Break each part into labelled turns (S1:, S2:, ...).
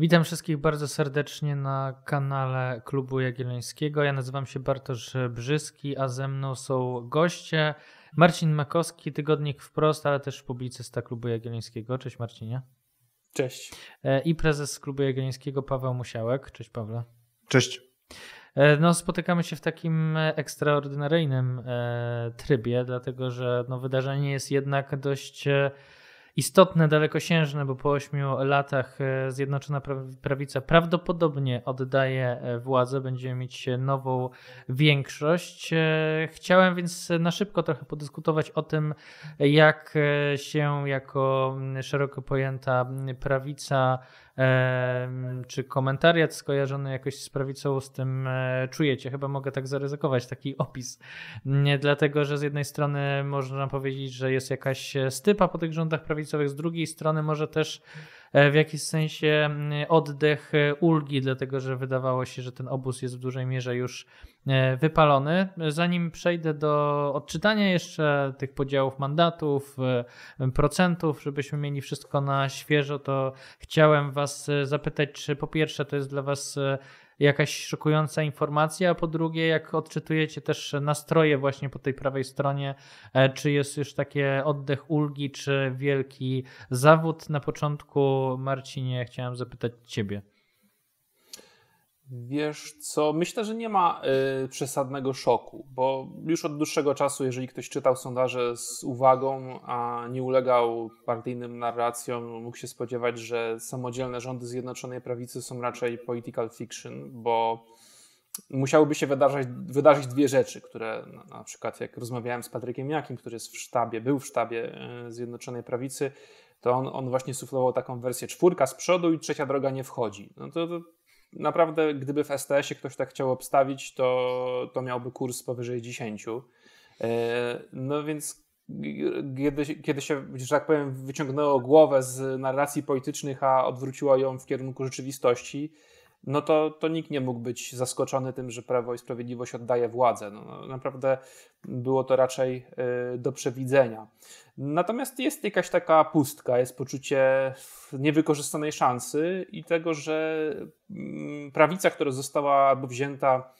S1: Witam wszystkich bardzo serdecznie na kanale Klubu Jagiellońskiego. Ja nazywam się Bartosz Brzyski, a ze mną są goście. Marcin Makowski, tygodnik wprost, ale też publicysta Klubu Jagiellońskiego. Cześć Marcinie. Cześć. E, I prezes Klubu Jagiellońskiego Paweł Musiałek. Cześć Pawle. Cześć. E, no, spotykamy się w takim ekstraordynaryjnym e, trybie, dlatego że no, wydarzenie jest jednak dość istotne, dalekosiężne, bo po ośmiu latach e, Zjednoczona Prawica prawdopodobnie oddaje e, władzę, będziemy mieć nową większość. E, chciałem więc na szybko trochę podyskutować o tym, jak się jako szeroko pojęta prawica czy komentariat skojarzony jakoś z prawicą z tym e, czujecie? Chyba mogę tak zaryzykować taki opis. Nie, dlatego, że z jednej strony można powiedzieć, że jest jakaś stypa po tych rządach prawicowych, z drugiej strony może też e, w jakiś sensie mm, oddech e, ulgi, dlatego że wydawało się, że ten obóz jest w dużej mierze już E, wypalony. Zanim przejdę do odczytania jeszcze tych podziałów mandatów, e, procentów, żebyśmy mieli wszystko na świeżo, to chciałem Was e, zapytać, czy po pierwsze to jest dla Was jakaś szokująca informacja, a po drugie, jak odczytujecie też nastroje właśnie po tej prawej stronie, czy jest już takie oddech ulgi, czy wielki zawód. Na początku, Marcinie, chciałem zapytać Ciebie.
S2: Wiesz co, myślę, że nie ma y, przesadnego szoku, bo już od dłuższego czasu, jeżeli ktoś czytał sondaże z uwagą, a nie ulegał partyjnym narracjom, mógł się spodziewać, że samodzielne rządy Zjednoczonej Prawicy są raczej political fiction, bo musiałyby się wydarzyć, wydarzyć dwie rzeczy, które na, przykład jak rozmawiałem z Patrykiem Jakim, który jest w sztabie, był w sztabie y, Zjednoczonej Prawicy, to on, on, właśnie suflował taką wersję czwórka z przodu i trzecia droga nie wchodzi. No to, to naprawdę, gdyby w STS-ie ktoś tak chciał obstawić, to, to miałby kurs powyżej 10. E, no więc kiedy, kiedy się, że tak powiem, wyciągnęło głowę z narracji politycznych, a odwróciło ją w kierunku rzeczywistości, no to, to nikt nie mógł być zaskoczony tym, że Prawo i Sprawiedliwość oddaje władzę. No, no naprawdę było to raczej y, do przewidzenia. Natomiast jest jakaś taka pustka, jest poczucie niewykorzystanej szansy i tego, że mm, prawica, która została wzięta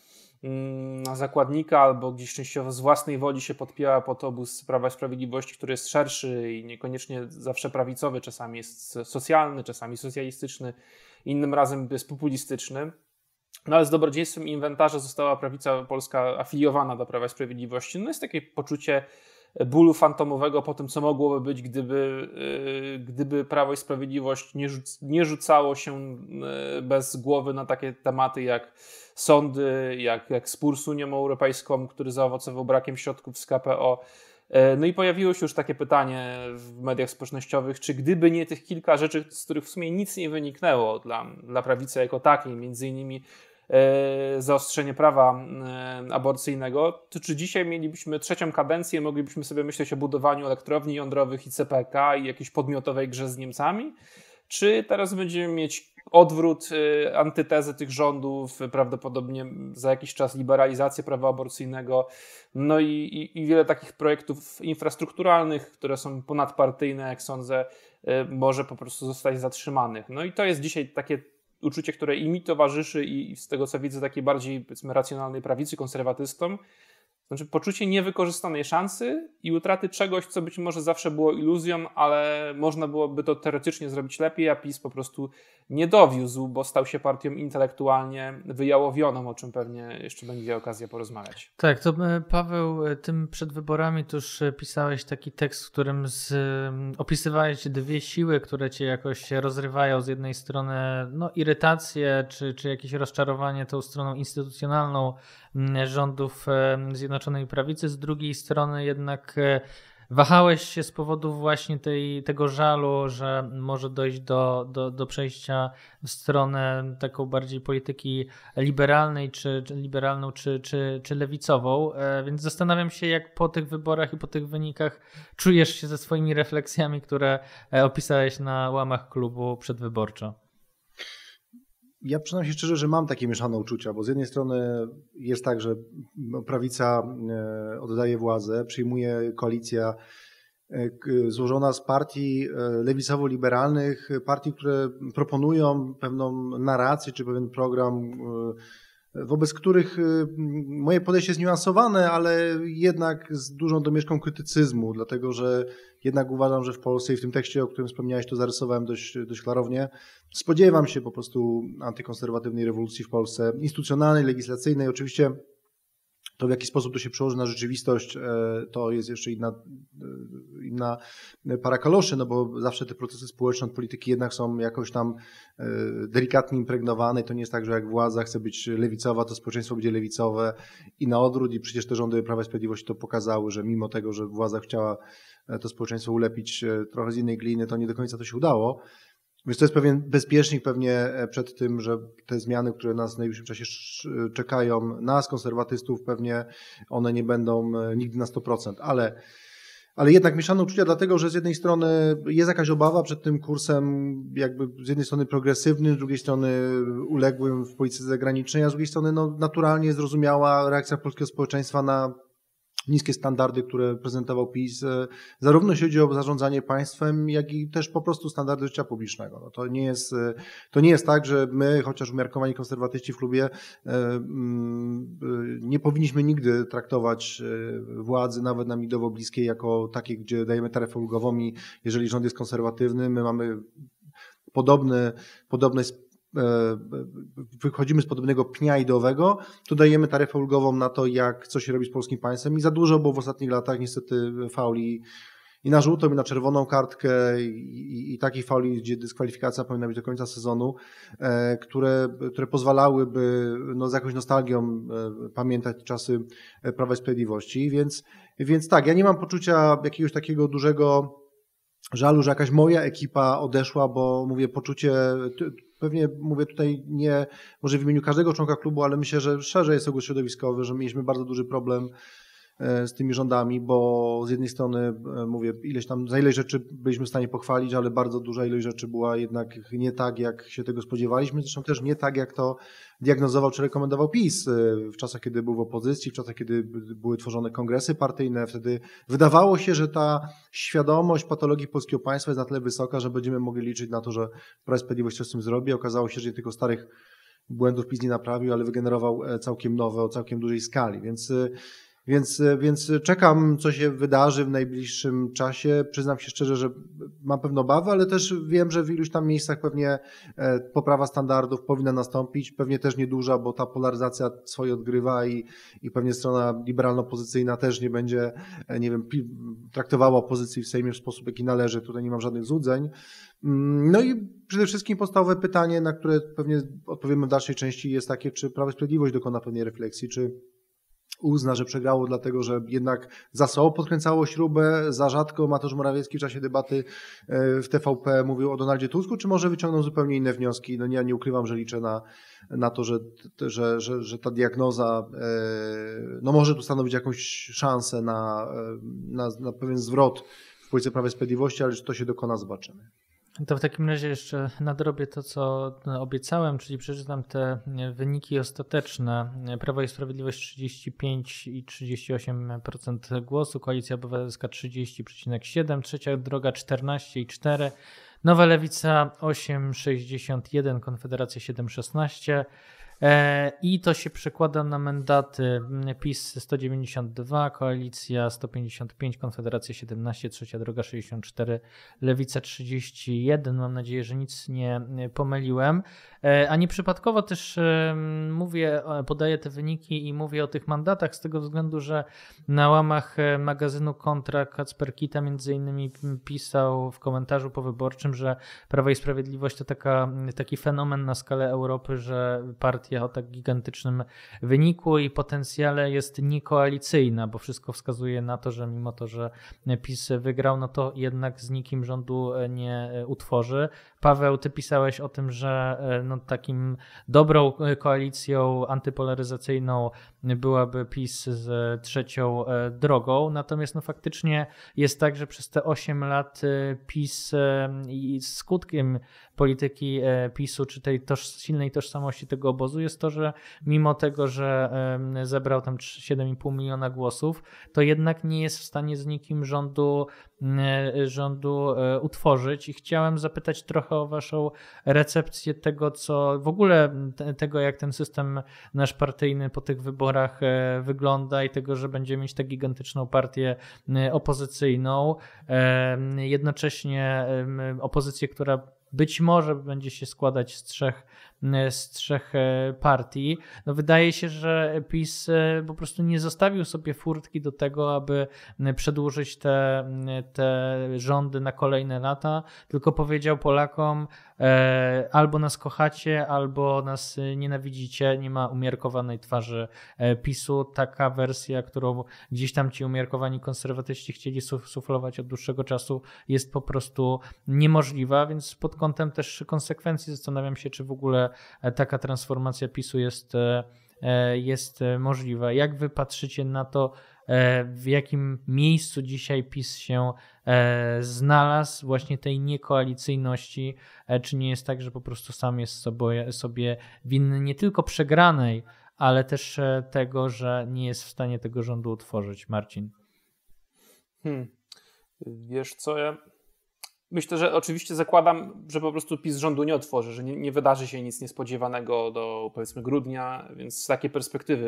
S2: Mm, zakładnika albo gdzieś częściowo z własnej woli się podpięła pod obóz Prawa i Sprawiedliwości, który jest szerszy i niekoniecznie zawsze prawicowy, czasami jest socjalny, czasami socjalistyczny, innym razem jest populistyczny. No ale z dobrodziejstwem inwentarza została prawica polska afiliowana do Prawa i Sprawiedliwości. No jest takie poczucie bólu fantomowego po tym, co mogłoby być, gdyby, y, gdyby Prawo i Sprawiedliwość nie, rzuc nie rzucało się y, bez głowy na takie tematy jak sądy, jak, jak spór z Unią Europejską, który zaowocował brakiem środków z KPO. E, no i pojawiło się już takie pytanie w mediach społecznościowych, czy gdyby nie tych kilka rzeczy, z których w sumie nic nie wyniknęło dla, dla prawicy jako takiej, między innymi e, zaostrzenie prawa e, aborcyjnego, to czy dzisiaj mielibyśmy trzecią kadencję, moglibyśmy sobie myśleć o budowaniu elektrowni jądrowych i CPK i jakiejś podmiotowej grze z Niemcami? czy teraz będziemy mieć odwrót, y, antytezę tych rządów, y, prawdopodobnie za jakiś czas liberalizację prawa aborcyjnego, no i, i, i wiele takich projektów infrastrukturalnych, które są ponadpartyjne, jak sądzę, y, może po prostu zostać zatrzymanych. No i to jest dzisiaj takie uczucie, które i mi towarzyszy, i z tego co widzę, takiej bardziej powiedzmy racjonalnej prawicy, konserwatystom, znaczy poczucie niewykorzystanej szansy i utraty czegoś, co być może zawsze było iluzją, ale można byłoby to teoretycznie zrobić lepiej, a PiS po prostu nie dowiózł, bo stał się partią intelektualnie wyjałowioną, o czym pewnie jeszcze będzie okazja porozmawiać.
S1: Tak, to e, Paweł, e, tym przed wyborami tuż e, pisałeś taki tekst, w którym z, opisywałeś dwie siły, które cię jakoś rozrywają. Z jednej strony no, irytację czy, czy jakieś rozczarowanie tą stroną instytucjonalną Mm, rządów e, Zjednoczonej Prawicy, z drugiej strony jednak e, wahałeś się z powodu właśnie tej, tego żalu, że może dojść do, do, do przejścia w stronę taką bardziej polityki liberalnej, czy, czy liberalną, czy, czy, czy lewicową. E, więc zastanawiam się, jak po tych wyborach i po tych wynikach czujesz się ze swoimi refleksjami, które opisałeś na łamach klubu przedwyborczo
S3: ja przynajmniej szczerze, że mam takie mieszane uczucia, bo z jednej strony jest tak, że prawica e, oddaje władzę, przyjmuje koalicja e, złożona z partii e, lewicowo-liberalnych, partii, które proponują pewną narrację czy pewien program wobec których y, moje podejście jest niuansowane, ale jednak z dużą domieszką krytycyzmu, dlatego że jednak uważam, że w Polsce i w tym tekście, o którym wspomniałeś, to zarysowałem dość, dość klarownie. Spodziewam się po prostu antykonserwatywnej rewolucji w Polsce, instytucjonalnej, legislacyjnej. Oczywiście to w jaki sposób to się przełoży na rzeczywistość, e, to jest jeszcze inna, e, inna para kaloszy, no bo zawsze te procesy społeczne od polityki jednak są jakoś tam e, delikatnie impregnowane. To nie jest tak, że jak władza chce być lewicowa, to społeczeństwo będzie lewicowe i na odwrót. I przecież te rządy Prawa i Sprawiedliwości to pokazały, że mimo tego, że władza chciała to społeczeństwo ulepić trochę z innej gliny, to nie do końca to się udało. Więc to jest pewien bezpiecznik pewnie e, przed tym, że te zmiany, które nas w najbliższym czasie e, czekają, nas, konserwatystów, pewnie one nie będą e, nigdy na 100%, ale, ale jednak mieszane uczucia, dlatego że z jednej strony jest jakaś obawa przed tym kursem, jakby z jednej strony progresywnym, z drugiej strony uległym w polityce zagranicznej, a z drugiej strony no, naturalnie zrozumiała reakcja polskiego społeczeństwa na niskie standardy, które prezentował PiS, e, zarówno jeśli chodzi o zarządzanie państwem, jak i też po prostu standardy życia publicznego. No to, nie jest, e, to nie jest tak, że my, chociaż umiarkowani konserwatyści w klubie, e, mm, nie powinniśmy nigdy traktować władzy, nawet nam bliskiej, jako takiej, gdzie dajemy taryfę ulgową i jeżeli rząd jest konserwatywny, my mamy podobny, podobne E, wychodzimy z podobnego pnia idowego, to dajemy taryfę ulgową na to, jak co się robi z polskim państwem i za dużo było w ostatnich latach niestety fauli i na żółtą, i na czerwoną kartkę, i, i takiej fauli, gdzie dyskwalifikacja powinna być do końca sezonu, e, które, które pozwalałyby no, z jakąś nostalgią e, pamiętać czasy e, Prawa i Sprawiedliwości. Więc, więc tak, ja nie mam poczucia jakiegoś takiego dużego żalu, że jakaś moja ekipa odeszła, bo mówię, poczucie pewnie mówię tutaj nie może w imieniu każdego członka klubu, ale myślę, że szerzej jest ogólnośrodowiskowy, że mieliśmy bardzo duży problem E, z tymi rządami, bo z jednej strony e, mówię, ileś tam, za ileś rzeczy byliśmy w stanie pochwalić, ale bardzo duża ilość rzeczy była jednak nie tak, jak się tego spodziewaliśmy, zresztą też nie tak, jak to diagnozował czy rekomendował PiS e, w czasach, kiedy był w opozycji, w czasach, kiedy były tworzone kongresy partyjne. Wtedy wydawało się, że ta świadomość patologii polskiego państwa jest na tyle wysoka, że będziemy mogli liczyć na to, że Prawa Sprawiedliwość coś z tym zrobi. Okazało się, że nie tylko starych błędów PiS nie naprawił, ale wygenerował całkiem nowe o całkiem dużej skali, więc więc, więc czekam, co się wydarzy w najbliższym czasie. Przyznam się szczerze, że mam pewną obawy, ale też wiem, że w iluś tam miejscach pewnie e, poprawa standardów powinna nastąpić, pewnie też nieduża, bo ta polaryzacja swoje odgrywa i, i pewnie strona liberalno-pozycyjna też nie będzie, e, nie wiem, traktowała opozycji w Sejmie w sposób, jaki należy. Tutaj nie mam żadnych złudzeń. Mm, no i przede wszystkim podstawowe pytanie, na które pewnie odpowiemy w dalszej części, jest takie, czy Prawo i Sprawiedliwość dokona pewnej refleksji, czy uzna, że przegrało, dlatego że jednak za sobą podkręcało śrubę, za rzadko Mateusz Morawiecki w czasie debaty e, w TVP mówił o Donaldzie Tusku, czy może wyciągnął zupełnie inne wnioski? No ja nie ukrywam, że liczę na, na to, że, że, że, że ta diagnoza e, no może tu stanowić jakąś szansę na, e, na, na pewien zwrot w Polityce Prawa Sprawiedliwości, ale czy to się dokona, zobaczymy.
S1: To w takim razie jeszcze nadrobię to, co obiecałem, czyli przeczytam te wyniki ostateczne. Prawo i Sprawiedliwość 35 i 38% głosu, Koalicja Obywatelska 30,7, Trzecia Droga 14,4, Nowa Lewica 8,61, Konfederacja 7,16, E, I to się przekłada na mandaty mm, PiS 192, Koalicja 155, Konfederacja 17, Trzecia Droga 64, Lewica 31. Mam nadzieję, że nic nie pomyliłem. E, a nieprzypadkowo też mówię, e, podaję te wyniki i mówię o tych mandatach z tego względu, że na łamach e, magazynu Kontra Kacperkita między innymi pisał w komentarzu powyborczym, że Prawo i Sprawiedliwość to taka, taki fenomen na skalę Europy, że partia o tak gigantycznym wyniku i potencjale jest niekoalicyjna, bo wszystko wskazuje na to, że mimo to, że PiS wygrał, no to jednak z nikim rządu nie utworzy. Paweł, ty pisałeś o tym, że no, takim dobrą e, koalicją antypolaryzacyjną byłaby PiS z trzecią e, drogą. Natomiast no, faktycznie jest tak, że przez te 8 lat e, PiS skutkiem polityki e, PiSu, czy tej toż, silnej tożsamości tego obozu jest to, że mimo tego, że zebrał tam 7,5 miliona głosów, to jednak nie jest w stanie z nikim rządu, e, rządu e, utworzyć. I chciałem zapytać trochę o Waszą recepcję tego, co w ogóle tego, jak ten system nasz partyjny po tych wyborach wygląda i tego, że będziemy mieć tak gigantyczną partię opozycyjną, jednocześnie opozycję, która być może będzie się składać z trzech E, z trzech e, partii. No wydaje się, że PiS e, po prostu nie zostawił sobie furtki do tego, aby przedłużyć te, te rządy na kolejne lata, tylko powiedział Polakom, albo nas kochacie, albo nas nienawidzicie, nie ma umiarkowanej twarzy PiSu. Taka wersja, którą gdzieś tam ci umiarkowani konserwatyści chcieli suflować od dłuższego czasu, jest po prostu niemożliwa, więc pod kątem też konsekwencji zastanawiam się, czy w ogóle E, taka transformacja PiSu jest, e, e, jest możliwa. Jak wy patrzycie na to, w jakim miejscu dzisiaj PiS się znalazł, właśnie tej niekoalicyjności? Czy nie jest tak, że po prostu sam jest sobie, sobie winny nie tylko przegranej, ale też tego, że nie jest w stanie tego rządu utworzyć, Marcin?
S2: Hmm. Wiesz co, ja Myślę, że oczywiście zakładam, że po prostu PiS rządu nie otworzy, że nie, nie wydarzy się nic niespodziewanego do powiedzmy grudnia, więc z takiej perspektywy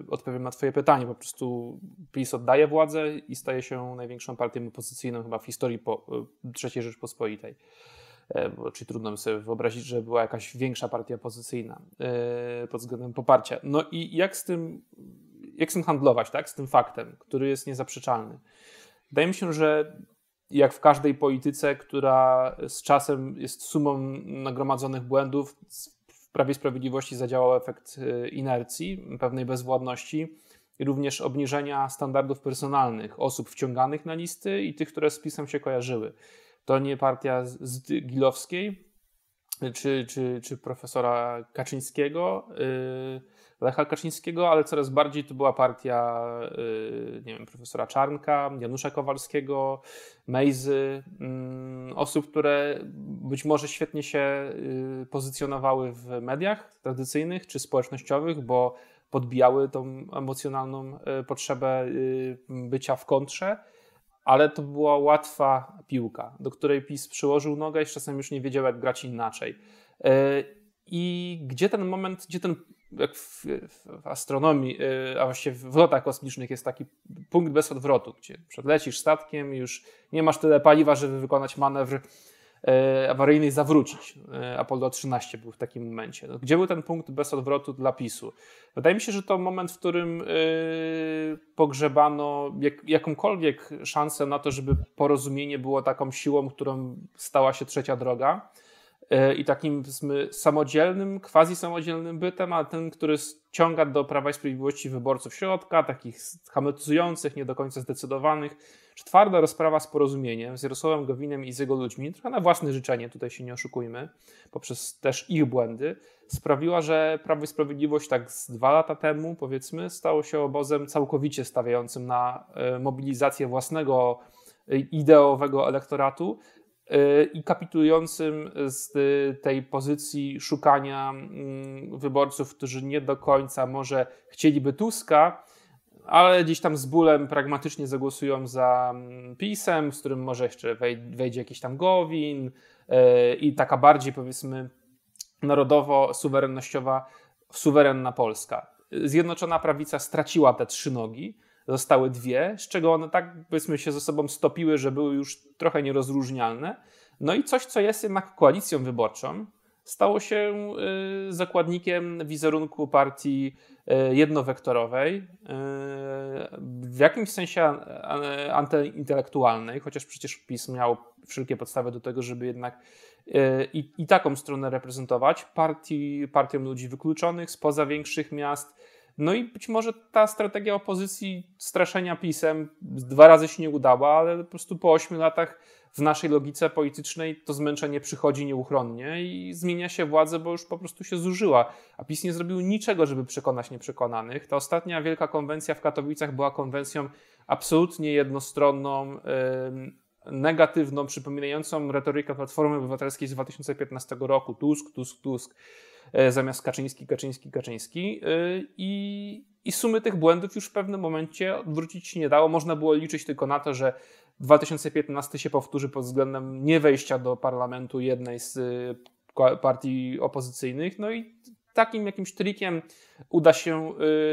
S2: yy, odpowiem na Twoje pytanie. Po prostu PiS oddaje władzę i staje się największą partią opozycyjną chyba w historii po, y, III Rzeczpospolitej. E, bo, czyli trudno mi sobie wyobrazić, że była jakaś większa partia opozycyjna yy, pod względem poparcia. No i jak z tym, jak z tym handlować, tak? z tym faktem, który jest niezaprzeczalny? Wydaje mi się, że jak w każdej polityce, która z czasem jest sumą nagromadzonych błędów, w Prawie Sprawiedliwości zadziałał efekt y, inercji, pewnej bezwładności, również obniżenia standardów personalnych osób wciąganych na listy i tych, które z PiSem się kojarzyły. To nie partia z Gilowskiej y, czy, czy, czy profesora Kaczyńskiego. Yy, Lecha Kaczyńskiego, ale coraz bardziej to była partia y, nie wiem, profesora Czarnka, Janusza Kowalskiego, Mejzy, mm, osób, które być może świetnie się y, pozycjonowały w mediach tradycyjnych czy społecznościowych, bo podbijały tą emocjonalną y, potrzebę bycia w kontrze, ale to była łatwa piłka, do której PiS przyłożył nogę i czasem już nie wiedział, jak grać inaczej. I gdzie ten moment, gdzie ten jak w, w, astronomii, y, a właściwie w lotach kosmicznych jest taki punkt bez odwrotu, gdzie przedlecisz statkiem, już nie masz tyle paliwa, żeby wykonać manewr y, awaryjny i zawrócić. Y, Apollo 13 był w takim momencie. No, gdzie był ten punkt bez odwrotu dla PiSu? Wydaje mi się, że to moment, w którym pogrzebano jak, jakąkolwiek szansę na to, żeby porozumienie było taką siłą, którą stała się trzecia droga. E, i takim samodzielnym, quasi samodzielnym bytem, a ten, który ściąga do Prawa i Sprawiedliwości wyborców środka, takich hametyzujących, nie do końca zdecydowanych, czy twarda rozprawa z porozumieniem, z Jarosławem Gowinem i z jego ludźmi, trochę na własne życzenie, tutaj się nie oszukujmy, poprzez też ich błędy, sprawiła, że Prawo i Sprawiedliwość tak z dwa lata temu, powiedzmy, stało się obozem całkowicie stawiającym na e, mobilizację własnego e, ideowego elektoratu E, i kapitulującym z tej pozycji szukania mm, wyborców, którzy nie do końca może chcieliby Tuska, ale gdzieś tam z bólem pragmatycznie zagłosują za mm, PiSem, z którym może jeszcze wejdzie jakiś tam Gowin e, i taka bardziej powiedzmy narodowo-suwerennościowa, suwerenna Polska. Zjednoczona prawica straciła te trzy nogi, zostały dwie, z czego one tak, powiedzmy, się ze sobą stopiły, że były już trochę nierozróżnialne. No i coś, co jest jednak koalicją wyborczą, stało się y, zakładnikiem wizerunku partii y, jednowektorowej, y, w jakimś sensie antyintelektualnej, chociaż przecież PiS miał wszelkie podstawy do tego, żeby jednak i, i taką stronę reprezentować, partii, partią ludzi wykluczonych spoza większych miast, no i być może ta strategia opozycji straszenia pisem dwa razy się nie udała, ale po prostu po ośmiu latach w naszej logice politycznej to zmęczenie przychodzi nieuchronnie i zmienia się władzę, bo już po prostu się zużyła. A PiS nie zrobił niczego, żeby przekonać nieprzekonanych. Ta ostatnia wielka konwencja w Katowicach była konwencją absolutnie jednostronną, negatywną, przypominającą retorykę Platformy Obywatelskiej z 2015 roku. Tusk, Tusk, Tusk. E, zamiast Kaczyński, Kaczyński, Kaczyński e, i, i sumy tych błędów już w pewnym momencie odwrócić się nie dało. Można było liczyć tylko na to, że 2015 się powtórzy pod względem niewejścia do parlamentu jednej z e, partii opozycyjnych, no i takim jakimś trikiem uda się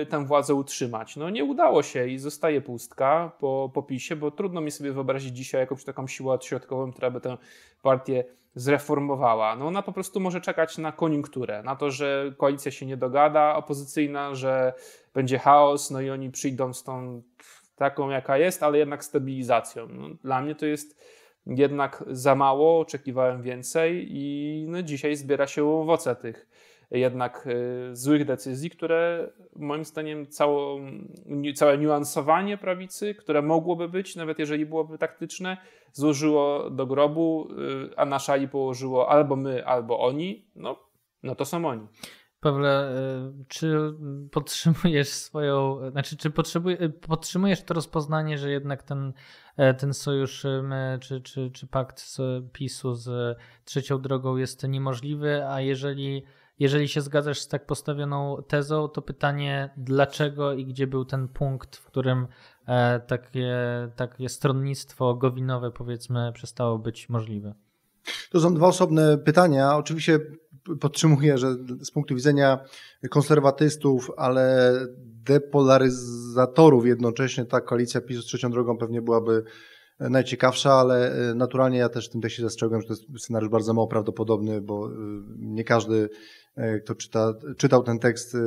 S2: tę władzę utrzymać. No nie udało się i zostaje pustka po, popisie, PiSie, bo trudno mi sobie wyobrazić dzisiaj jakąś taką siłę odśrodkową, która by tę partię zreformowała. No ona po prostu może czekać na koniunkturę, na to, że koalicja się nie dogada opozycyjna, że będzie chaos, no i oni przyjdą z tą taką, jaka jest, ale jednak stabilizacją. No, dla mnie to jest jednak za mało, oczekiwałem więcej i no, dzisiaj zbiera się owoce tych jednak e, złych decyzji, które moim zdaniem całe niuansowanie prawicy, które mogłoby być, nawet jeżeli byłoby taktyczne, złożyło do grobu, e, a na szali położyło albo my, albo oni. No, no to są oni.
S1: Pawle, e, czy podtrzymujesz swoją, znaczy, czy podtrzymujesz to rozpoznanie, że jednak ten, ten sojusz czy, czy, czy pakt z PiSu z trzecią drogą jest niemożliwy, a jeżeli jeżeli się zgadzasz z tak postawioną tezą, to pytanie, dlaczego i gdzie był ten punkt, w którym e, takie, takie stronnictwo gowinowe, powiedzmy, przestało być możliwe?
S3: To są dwa osobne pytania. Oczywiście podtrzymuję, że z punktu widzenia konserwatystów, ale depolaryzatorów jednocześnie ta koalicja PiS z trzecią drogą pewnie byłaby najciekawsza, ale e, naturalnie ja też w tym tekście zastrzegłem, że to jest scenariusz bardzo mało prawdopodobny, bo e, nie każdy E, kto czyta, czytał ten tekst, e,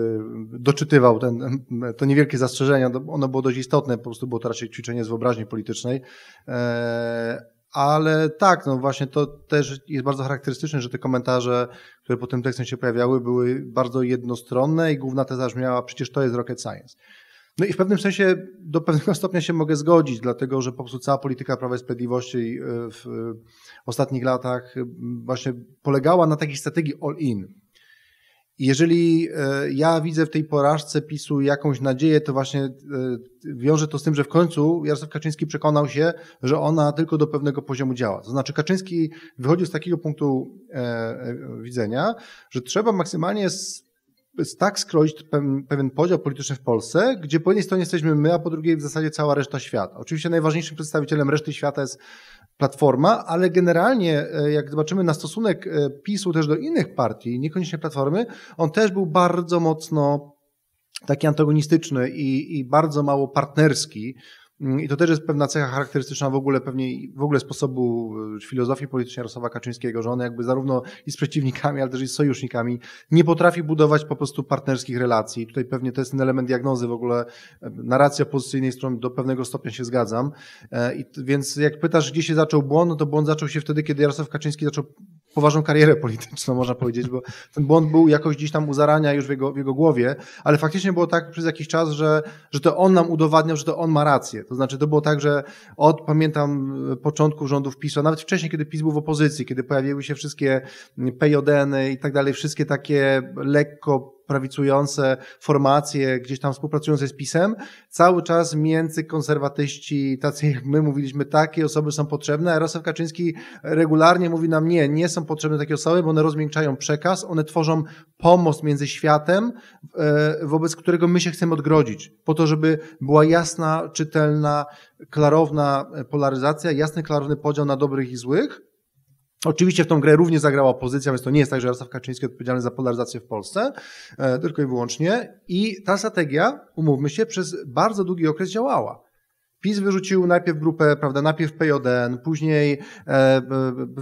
S3: doczytywał ten, to niewielkie zastrzeżenie, no, ono było dość istotne, po prostu było to raczej ćwiczenie z wyobraźni politycznej. E, ale tak, no właśnie to też jest bardzo charakterystyczne, że te komentarze, które po tym tekstem się pojawiały, były bardzo jednostronne i główna teza brzmiała, przecież to jest rocket science. No i w pewnym sensie do pewnego stopnia się mogę zgodzić, dlatego że po prostu cała polityka Prawa i Sprawiedliwości w ostatnich latach właśnie polegała na takiej strategii all-in. Jeżeli e, ja widzę w tej porażce PiSu jakąś nadzieję, to właśnie e, wiąże to z tym, że w końcu Jarosław Kaczyński przekonał się, że ona tylko do pewnego poziomu działa. To znaczy Kaczyński wychodził z takiego punktu e, widzenia, że trzeba maksymalnie tak skroić pewien podział polityczny w Polsce, gdzie po jednej stronie jesteśmy my, a po drugiej w zasadzie cała reszta świata. Oczywiście najważniejszym przedstawicielem reszty świata jest Platforma, ale generalnie e, jak zobaczymy na stosunek e, PiSu też do innych partii, niekoniecznie Platformy, on też był bardzo mocno taki antagonistyczny i, i bardzo mało partnerski. Mm, I to też jest pewna cecha charakterystyczna w ogóle pewnie w ogóle sposobu e, filozofii politycznej Jarosława Kaczyńskiego, że on jakby zarówno i z przeciwnikami, ale też i z sojusznikami nie potrafi budować po prostu partnerskich relacji. I tutaj pewnie to jest ten element diagnozy w ogóle e, narracji opozycyjnej, z którą do pewnego stopnia się zgadzam. E, I, więc jak pytasz, gdzie się zaczął błąd, no to błąd zaczął się wtedy, kiedy Jarosław Kaczyński zaczął poważną karierę polityczną, można powiedzieć, bo ten błąd był jakoś gdzieś tam u zarania już w jego, w jego głowie, ale faktycznie było tak przez jakiś czas, że, że to on nam udowadniał, że to on ma rację. To znaczy, to było tak, że od, pamiętam, początku rządów a nawet wcześniej, kiedy PiS był w opozycji, kiedy pojawiły się wszystkie pjn y i tak dalej, wszystkie takie lekko prawicujące formacje gdzieś tam współpracujące z PiSem, cały czas między konserwatyści, tacy jak my mówiliśmy, takie osoby są potrzebne, a Jarosław Kaczyński regularnie mówi nam nie, nie są potrzebne takie osoby, bo one rozmiękczają przekaz, one tworzą pomost między światem, e, wobec którego my się chcemy odgrodzić, po to, żeby była jasna, czytelna, klarowna polaryzacja, jasny, klarowny podział na dobrych i złych, Oczywiście w tą grę również zagrała opozycja, więc to nie jest tak, że Jarosław Kaczyński odpowiedzialny za polaryzację w Polsce, e, tylko i wyłącznie. I ta strategia, umówmy się, przez bardzo długi okres działała. PiS wyrzucił najpierw grupę, prawda, najpierw PJN, później e, e,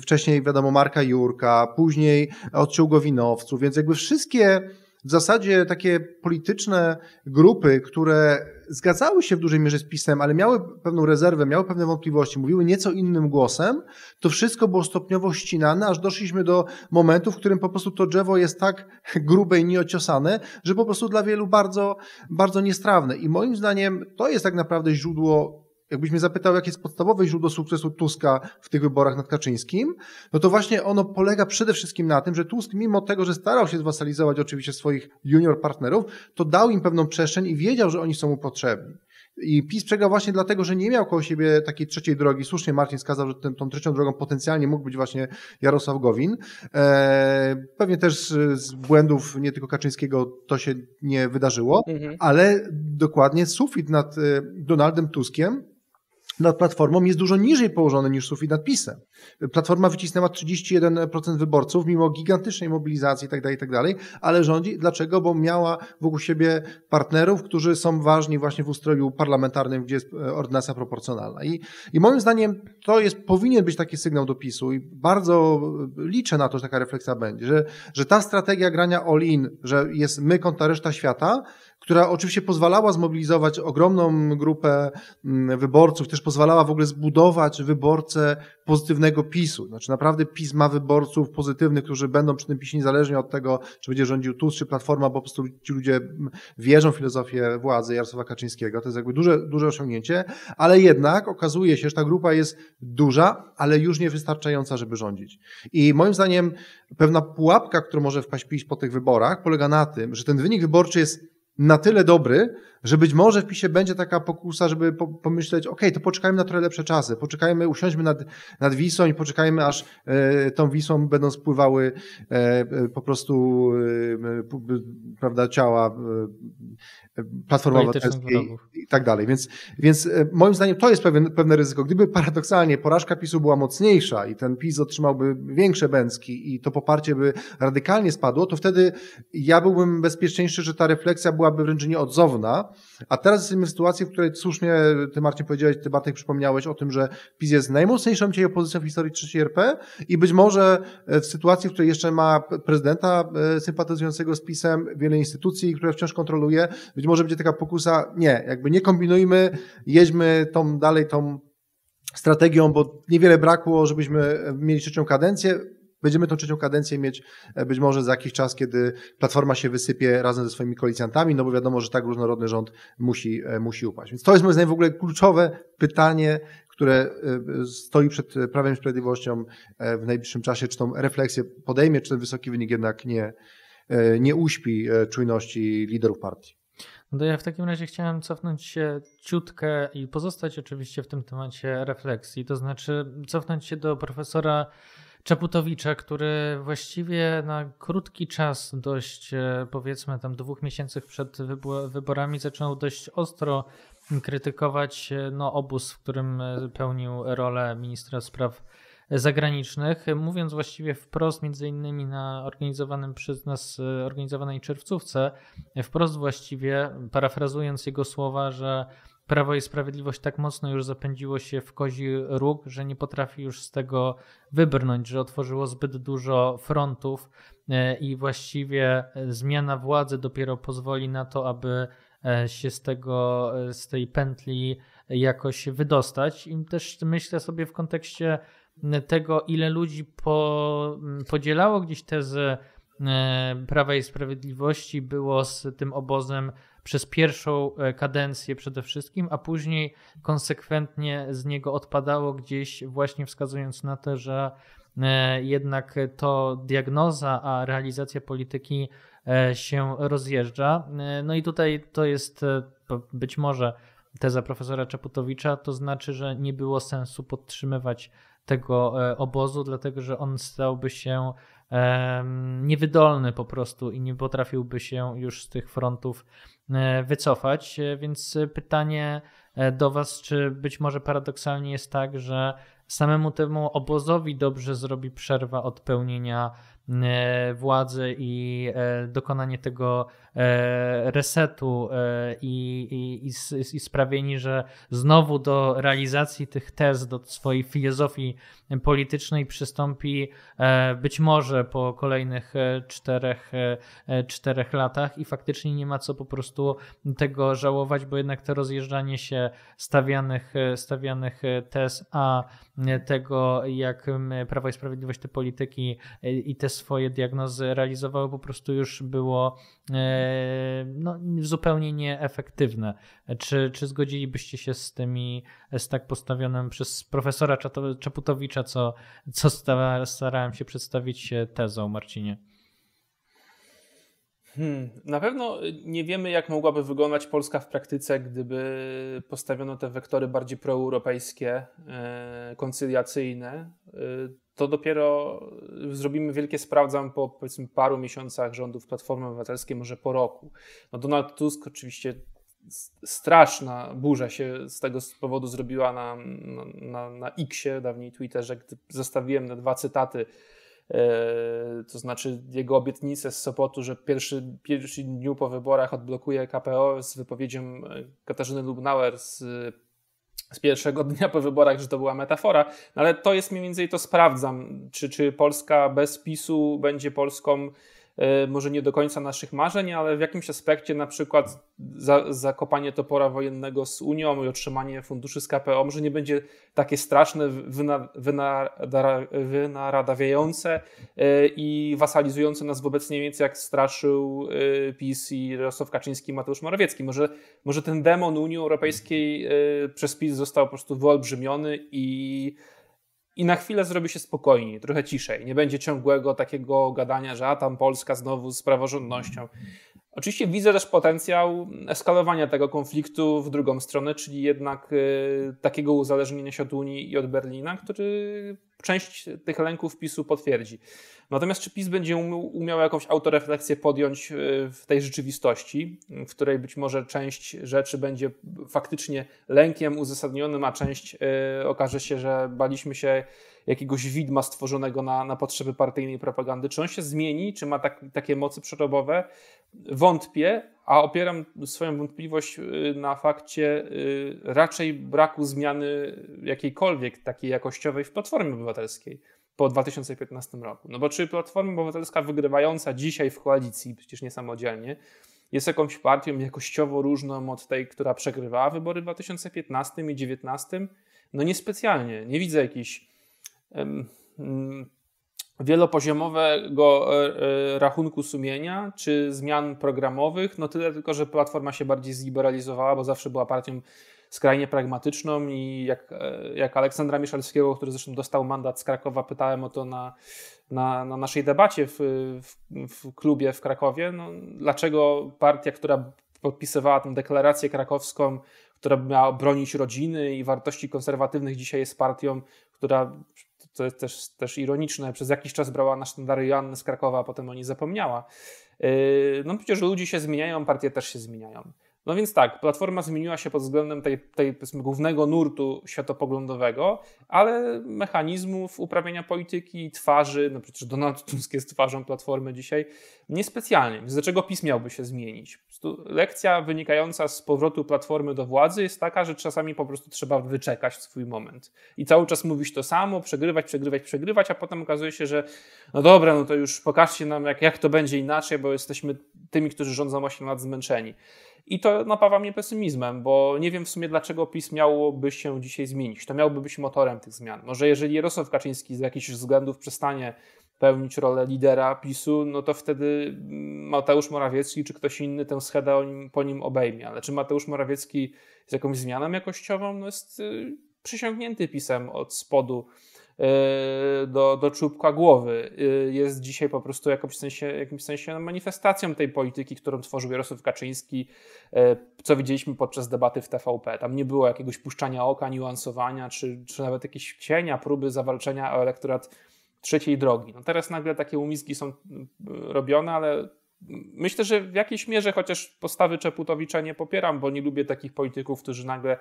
S3: wcześniej, wiadomo, Marka Jurka, później odciął go winowców, więc jakby wszystkie w zasadzie takie polityczne grupy, które zgadzały się w dużej mierze z pisem, ale miały pewną rezerwę, miały pewne wątpliwości, mówiły nieco innym głosem, to wszystko było stopniowo ścinane, aż doszliśmy do momentu, w którym po prostu to drzewo jest tak grube i nieociosane, że po prostu dla wielu bardzo, bardzo niestrawne. I moim zdaniem to jest tak naprawdę źródło jakbyś mnie zapytał, jakie jest podstawowe źródło sukcesu Tuska w tych wyborach nad Kaczyńskim, no to właśnie ono polega przede wszystkim na tym, że Tusk, mimo tego, że starał się zwasalizować oczywiście swoich junior partnerów, to dał im pewną przestrzeń i wiedział, że oni są mu potrzebni. I PiS przegrał właśnie dlatego, że nie miał koło siebie takiej trzeciej drogi. Słusznie Marcin wskazał, że ten, tą trzecią drogą potencjalnie mógł być właśnie Jarosław Gowin. Eee, pewnie też z błędów nie tylko Kaczyńskiego to się nie wydarzyło, mhm. ale dokładnie sufit nad e, Donaldem Tuskiem nad Platformą jest dużo niżej położony niż sufit nad PiSem. Platforma wycisnęła 31% wyborców mimo gigantycznej mobilizacji itd., tak itd., tak ale rządzi. Dlaczego? Bo miała wokół siebie partnerów, którzy są ważni właśnie w ustroju parlamentarnym, gdzie jest e, ordynacja proporcjonalna. I, i moim zdaniem to jest, powinien być taki sygnał do PiSu i bardzo e, liczę na to, że taka refleksja będzie, że, że ta strategia grania all-in, że jest my kontra reszta świata, która oczywiście pozwalała zmobilizować ogromną grupę mm, wyborców, też pozwalała w ogóle zbudować wyborcę pozytywnego PiSu. Znaczy naprawdę PiS ma wyborców pozytywnych, którzy będą przy tym PiSie niezależnie od tego, czy będzie rządził TUS, czy Platforma, bo po prostu ci ludzie mm, wierzą w filozofię władzy Jarosława Kaczyńskiego. To jest jakby duże, duże osiągnięcie, ale jednak okazuje się, że ta grupa jest duża, ale już niewystarczająca, żeby rządzić. I moim zdaniem pewna pułapka, którą może wpaść PiS po tych wyborach, polega na tym, że ten wynik wyborczy jest na tyle dobry, że być może w PiSie będzie taka pokusa, żeby po, pomyśleć, ok, to poczekajmy na trochę lepsze czasy, poczekajmy, usiądźmy nad, nad Wisą i poczekajmy, aż e, tą Wisą będą spływały e, e, po prostu e, prawda, ciała e, e, Platformy Obywatelskiej i tak dalej. Więc, więc moim zdaniem to jest pewien, pewne ryzyko. Gdyby paradoksalnie porażka PiSu była mocniejsza i ten PiS otrzymałby większe bęcki i to poparcie by radykalnie spadło, to wtedy ja byłbym bezpieczniejszy, że ta refleksja byłaby wręcz nieodzowna, a teraz jesteśmy w sytuacji, w której słusznie ty Marcin powiedziałeś, ty Bartek przypomniałeś o tym, że PiS jest najmocniejszą dzisiaj opozycją w historii III RP i być może e, w sytuacji, w której jeszcze ma prezydenta e, sympatyzującego z PiSem, wiele instytucji, które wciąż kontroluje, być może będzie taka pokusa, nie, jakby nie kombinujmy, jedźmy tą dalej tą strategią, bo niewiele brakło, żebyśmy e, mieli trzecią kadencję, Będziemy tą trzecią kadencję mieć e, być może za jakiś czas, kiedy Platforma się wysypie razem ze swoimi koalicjantami, no bo wiadomo, że tak różnorodny rząd musi, e, musi upaść. Więc to jest moim zdaniem w ogóle kluczowe pytanie, które e, stoi przed Prawem i Sprawiedliwością w najbliższym czasie, czy tą refleksję podejmie, czy ten wysoki wynik jednak nie, nie uśpi czujności liderów partii.
S1: No to ja w takim razie chciałem cofnąć się ciutkę i pozostać oczywiście w tym temacie refleksji, to znaczy cofnąć się do profesora Czaputowicza, który właściwie na krótki czas, dość e, powiedzmy tam dwóch miesięcy przed wyborami, zaczął dość ostro krytykować e, no, obóz, w którym e, pełnił rolę ministra spraw zagranicznych, mówiąc właściwie wprost, między innymi na organizowanym przez nas, organizowanej czerwcówce, wprost właściwie parafrazując jego słowa, że Prawo i Sprawiedliwość tak mocno już zapędziło się w kozi róg, że nie potrafi już z tego wybrnąć, że otworzyło zbyt dużo frontów e, i właściwie e, zmiana władzy dopiero pozwoli na to, aby e, się z tego, z tej pętli jakoś wydostać. I też myślę sobie w kontekście tego, ile ludzi po, podzielało gdzieś tezy Prawa i Sprawiedliwości, było z tym obozem przez pierwszą e, kadencję przede wszystkim, a później konsekwentnie z niego odpadało gdzieś, właśnie wskazując na to, że e, jednak to diagnoza, a realizacja polityki e, się rozjeżdża. No i tutaj to jest być może teza profesora Czaputowicza, to znaczy, że nie było sensu podtrzymywać tego obozu, dlatego że on stałby się niewydolny po prostu i nie potrafiłby się już z tych frontów e, wycofać. E, więc e, pytanie do Was, czy być może paradoksalnie jest tak, że samemu temu obozowi dobrze zrobi przerwa od pełnienia E, władzy i e, dokonanie tego e, resetu i, i, i, i sprawienie, że znowu do realizacji tych tez, do swojej filozofii politycznej przystąpi być może po kolejnych czterech, czterech latach i faktycznie nie ma co po prostu tego żałować, bo jednak to rozjeżdżanie się stawianych, stawianych tez, a tego jak Prawo i Sprawiedliwość te polityki i te swoje diagnozy realizowały, po prostu już było e, no, zupełnie nieefektywne. Czy, czy zgodzilibyście się z tymi, z tak postawionym przez profesora Czaputowicza, co, co starałem się przedstawić e, tezą, Marcinie?
S2: Hmm. Na pewno nie wiemy, jak mogłaby wyglądać Polska w praktyce, gdyby postawiono te wektory bardziej proeuropejskie, e, koncyliacyjne to dopiero e, zrobimy wielkie sprawdzam po powiedzmy paru miesiącach rządów Platformy Obywatelskiej, może po roku. No Donald Tusk oczywiście straszna burza się z tego powodu zrobiła na, na, na, na X-ie, dawniej Twitterze, gdy zostawiłem na dwa cytaty, yy, to znaczy jego obietnicę z Sopotu, że pierwszy, pierwszy dniu po wyborach odblokuje KPO z wypowiedzią e, Katarzyny Lubnauer z z pierwszego dnia po wyborach, że to była metafora, no ale to jest mniej więcej to sprawdzam, czy, czy Polska bez PiSu będzie Polską E, może nie do końca naszych marzeń, ale w jakimś aspekcie na przykład za, zakopanie topora wojennego z Unią i otrzymanie funduszy z KPO może nie będzie takie straszne, wyna, wynaradawiające e, i wasalizujące nas wobec Niemiec, jak straszył e, PiS i Jarosław Kaczyński i Mateusz Morawiecki. Może, może ten demon Unii Europejskiej przez PiS został po prostu wyolbrzymiony i i na chwilę zrobi się spokojniej, trochę ciszej. Nie będzie ciągłego takiego gadania, że a tam Polska znowu z praworządnością. Oczywiście widzę też potencjał eskalowania tego konfliktu w drugą stronę, czyli jednak y, takiego uzależnienia się od Unii i od Berlina, który część tych lęków PiSu potwierdzi. Natomiast czy PiS będzie umiał jakąś autorefleksję podjąć y, w tej rzeczywistości, w której być może część rzeczy będzie faktycznie lękiem uzasadnionym, a część y, okaże się, że baliśmy się jakiegoś widma stworzonego na, na potrzeby partyjnej propagandy. Czy on się zmieni? Czy ma tak, takie mocy przerobowe? wątpię, a opieram swoją wątpliwość y, na fakcie y, raczej braku zmiany jakiejkolwiek takiej jakościowej w Platformie Obywatelskiej po 2015 roku. No bo czy Platforma Obywatelska wygrywająca dzisiaj w koalicji, przecież nie samodzielnie, jest jakąś partią jakościowo różną od tej, która przegrywała wybory w 2015 i 2019? No niespecjalnie. Nie widzę jakichś um, wielopoziomowego e, e, rachunku sumienia czy zmian programowych. No tyle tylko, że platforma się bardziej zliberalizowała, bo zawsze była partią skrajnie pragmatyczną i jak, e, jak Aleksandra Miszalskiego, który zresztą dostał mandat z Krakowa, pytałem o to na, na, na naszej debacie w, w, w, klubie w Krakowie, no, dlaczego partia, która podpisywała tę deklarację krakowską, która miała bronić rodziny i wartości konserwatywnych, dzisiaj jest partią, która co jest też, też ironiczne, przez jakiś czas brała na sztandary Joanny z Krakowa, a potem o niej zapomniała. Y, no przecież ludzie się zmieniają, partie też się zmieniają. No więc tak, platforma zmieniła się pod względem tej, tej głównego nurtu światopoglądowego, ale mechanizmów uprawiania polityki, twarzy, no przecież Donald Tusk jest twarzą platformy dzisiaj, niespecjalnie. Więc dlaczego PiS miałby się zmienić? Lekcja wynikająca z powrotu platformy do władzy jest taka, że czasami po prostu trzeba wyczekać swój moment. I cały czas mówić to samo, przegrywać, przegrywać, przegrywać, a potem okazuje się, że no dobra, no to już pokażcie nam, jak, jak to będzie inaczej, bo jesteśmy tymi, którzy rządzą 8 lat zmęczeni. I to napawa mnie pesymizmem, bo nie wiem w sumie dlaczego PiS miałoby się dzisiaj zmienić. To miałby być motorem tych zmian. Może jeżeli Jarosław Kaczyński z jakichś względów przestanie pełnić rolę lidera PiSu, no to wtedy Mateusz Morawiecki czy ktoś inny tę schedę po nim obejmie. Ale czy Mateusz Morawiecki z jakąś zmianą jakościową no jest y, przysiągnięty PiSem od spodu E, do, do czubka głowy. E, jest dzisiaj po prostu jakimś sensie, jakimś sensie manifestacją tej polityki, którą tworzył Jarosław Kaczyński, e, co widzieliśmy podczas debaty w TVP. Tam nie było jakiegoś puszczania oka, niuansowania, czy, czy nawet jakieś cienia, próby zawalczenia o elektorat trzeciej drogi. No teraz nagle takie umizgi są robione, ale myślę, że w jakiejś mierze, chociaż postawy Czeputowicza nie popieram, bo nie lubię takich polityków, którzy nagle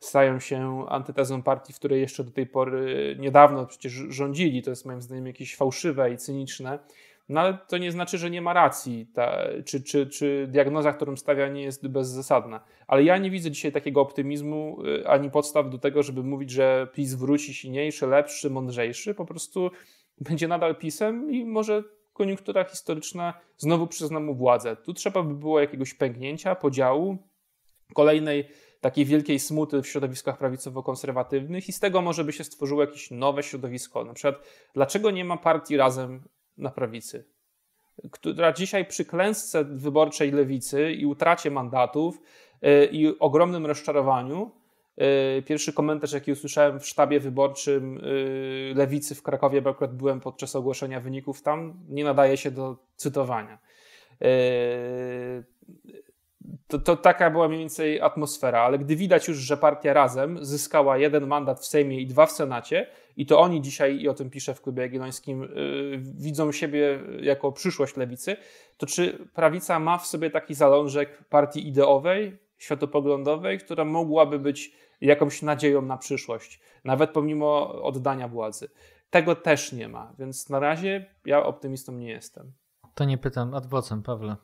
S2: stają się antytezą partii, w której jeszcze do tej pory niedawno przecież rządzili. To jest moim zdaniem jakieś fałszywe i cyniczne. No ale to nie znaczy, że nie ma racji, ta, czy, czy, czy diagnoza, którą stawia, nie jest bezzasadna. Ale ja nie widzę dzisiaj takiego optymizmu y, ani podstaw do tego, żeby mówić, że PiS wróci silniejszy, lepszy, mądrzejszy. Po prostu będzie nadal PiSem i może koniunktura historyczna znowu przyzna mu władzę. Tu trzeba by było jakiegoś pęknięcia, podziału, kolejnej takiej wielkiej smuty w środowiskach prawicowo-konserwatywnych i z tego może by się stworzyło jakieś nowe środowisko. Na przykład, dlaczego nie ma partii razem na prawicy? Która dzisiaj przy klęsce wyborczej lewicy i utracie mandatów y, i ogromnym rozczarowaniu E, pierwszy komentarz, jaki usłyszałem w sztabie wyborczym e, lewicy w Krakowie, bo akurat byłem podczas ogłoszenia wyników tam, nie nadaje się do cytowania. E, to, to, taka była mniej więcej atmosfera, ale gdy widać już, że partia razem zyskała jeden mandat w Sejmie i dwa w Senacie, i to oni dzisiaj, i o tym piszę w klubie jagiellońskim, widzą siebie jako przyszłość lewicy, to czy prawica ma w sobie taki zalążek partii ideowej, światopoglądowej, która mogłaby być jakąś nadzieją na przyszłość, nawet pomimo oddania władzy. Tego też nie ma, więc na razie ja optymistą nie jestem.
S1: To nie pytam, adwocem, Pawle.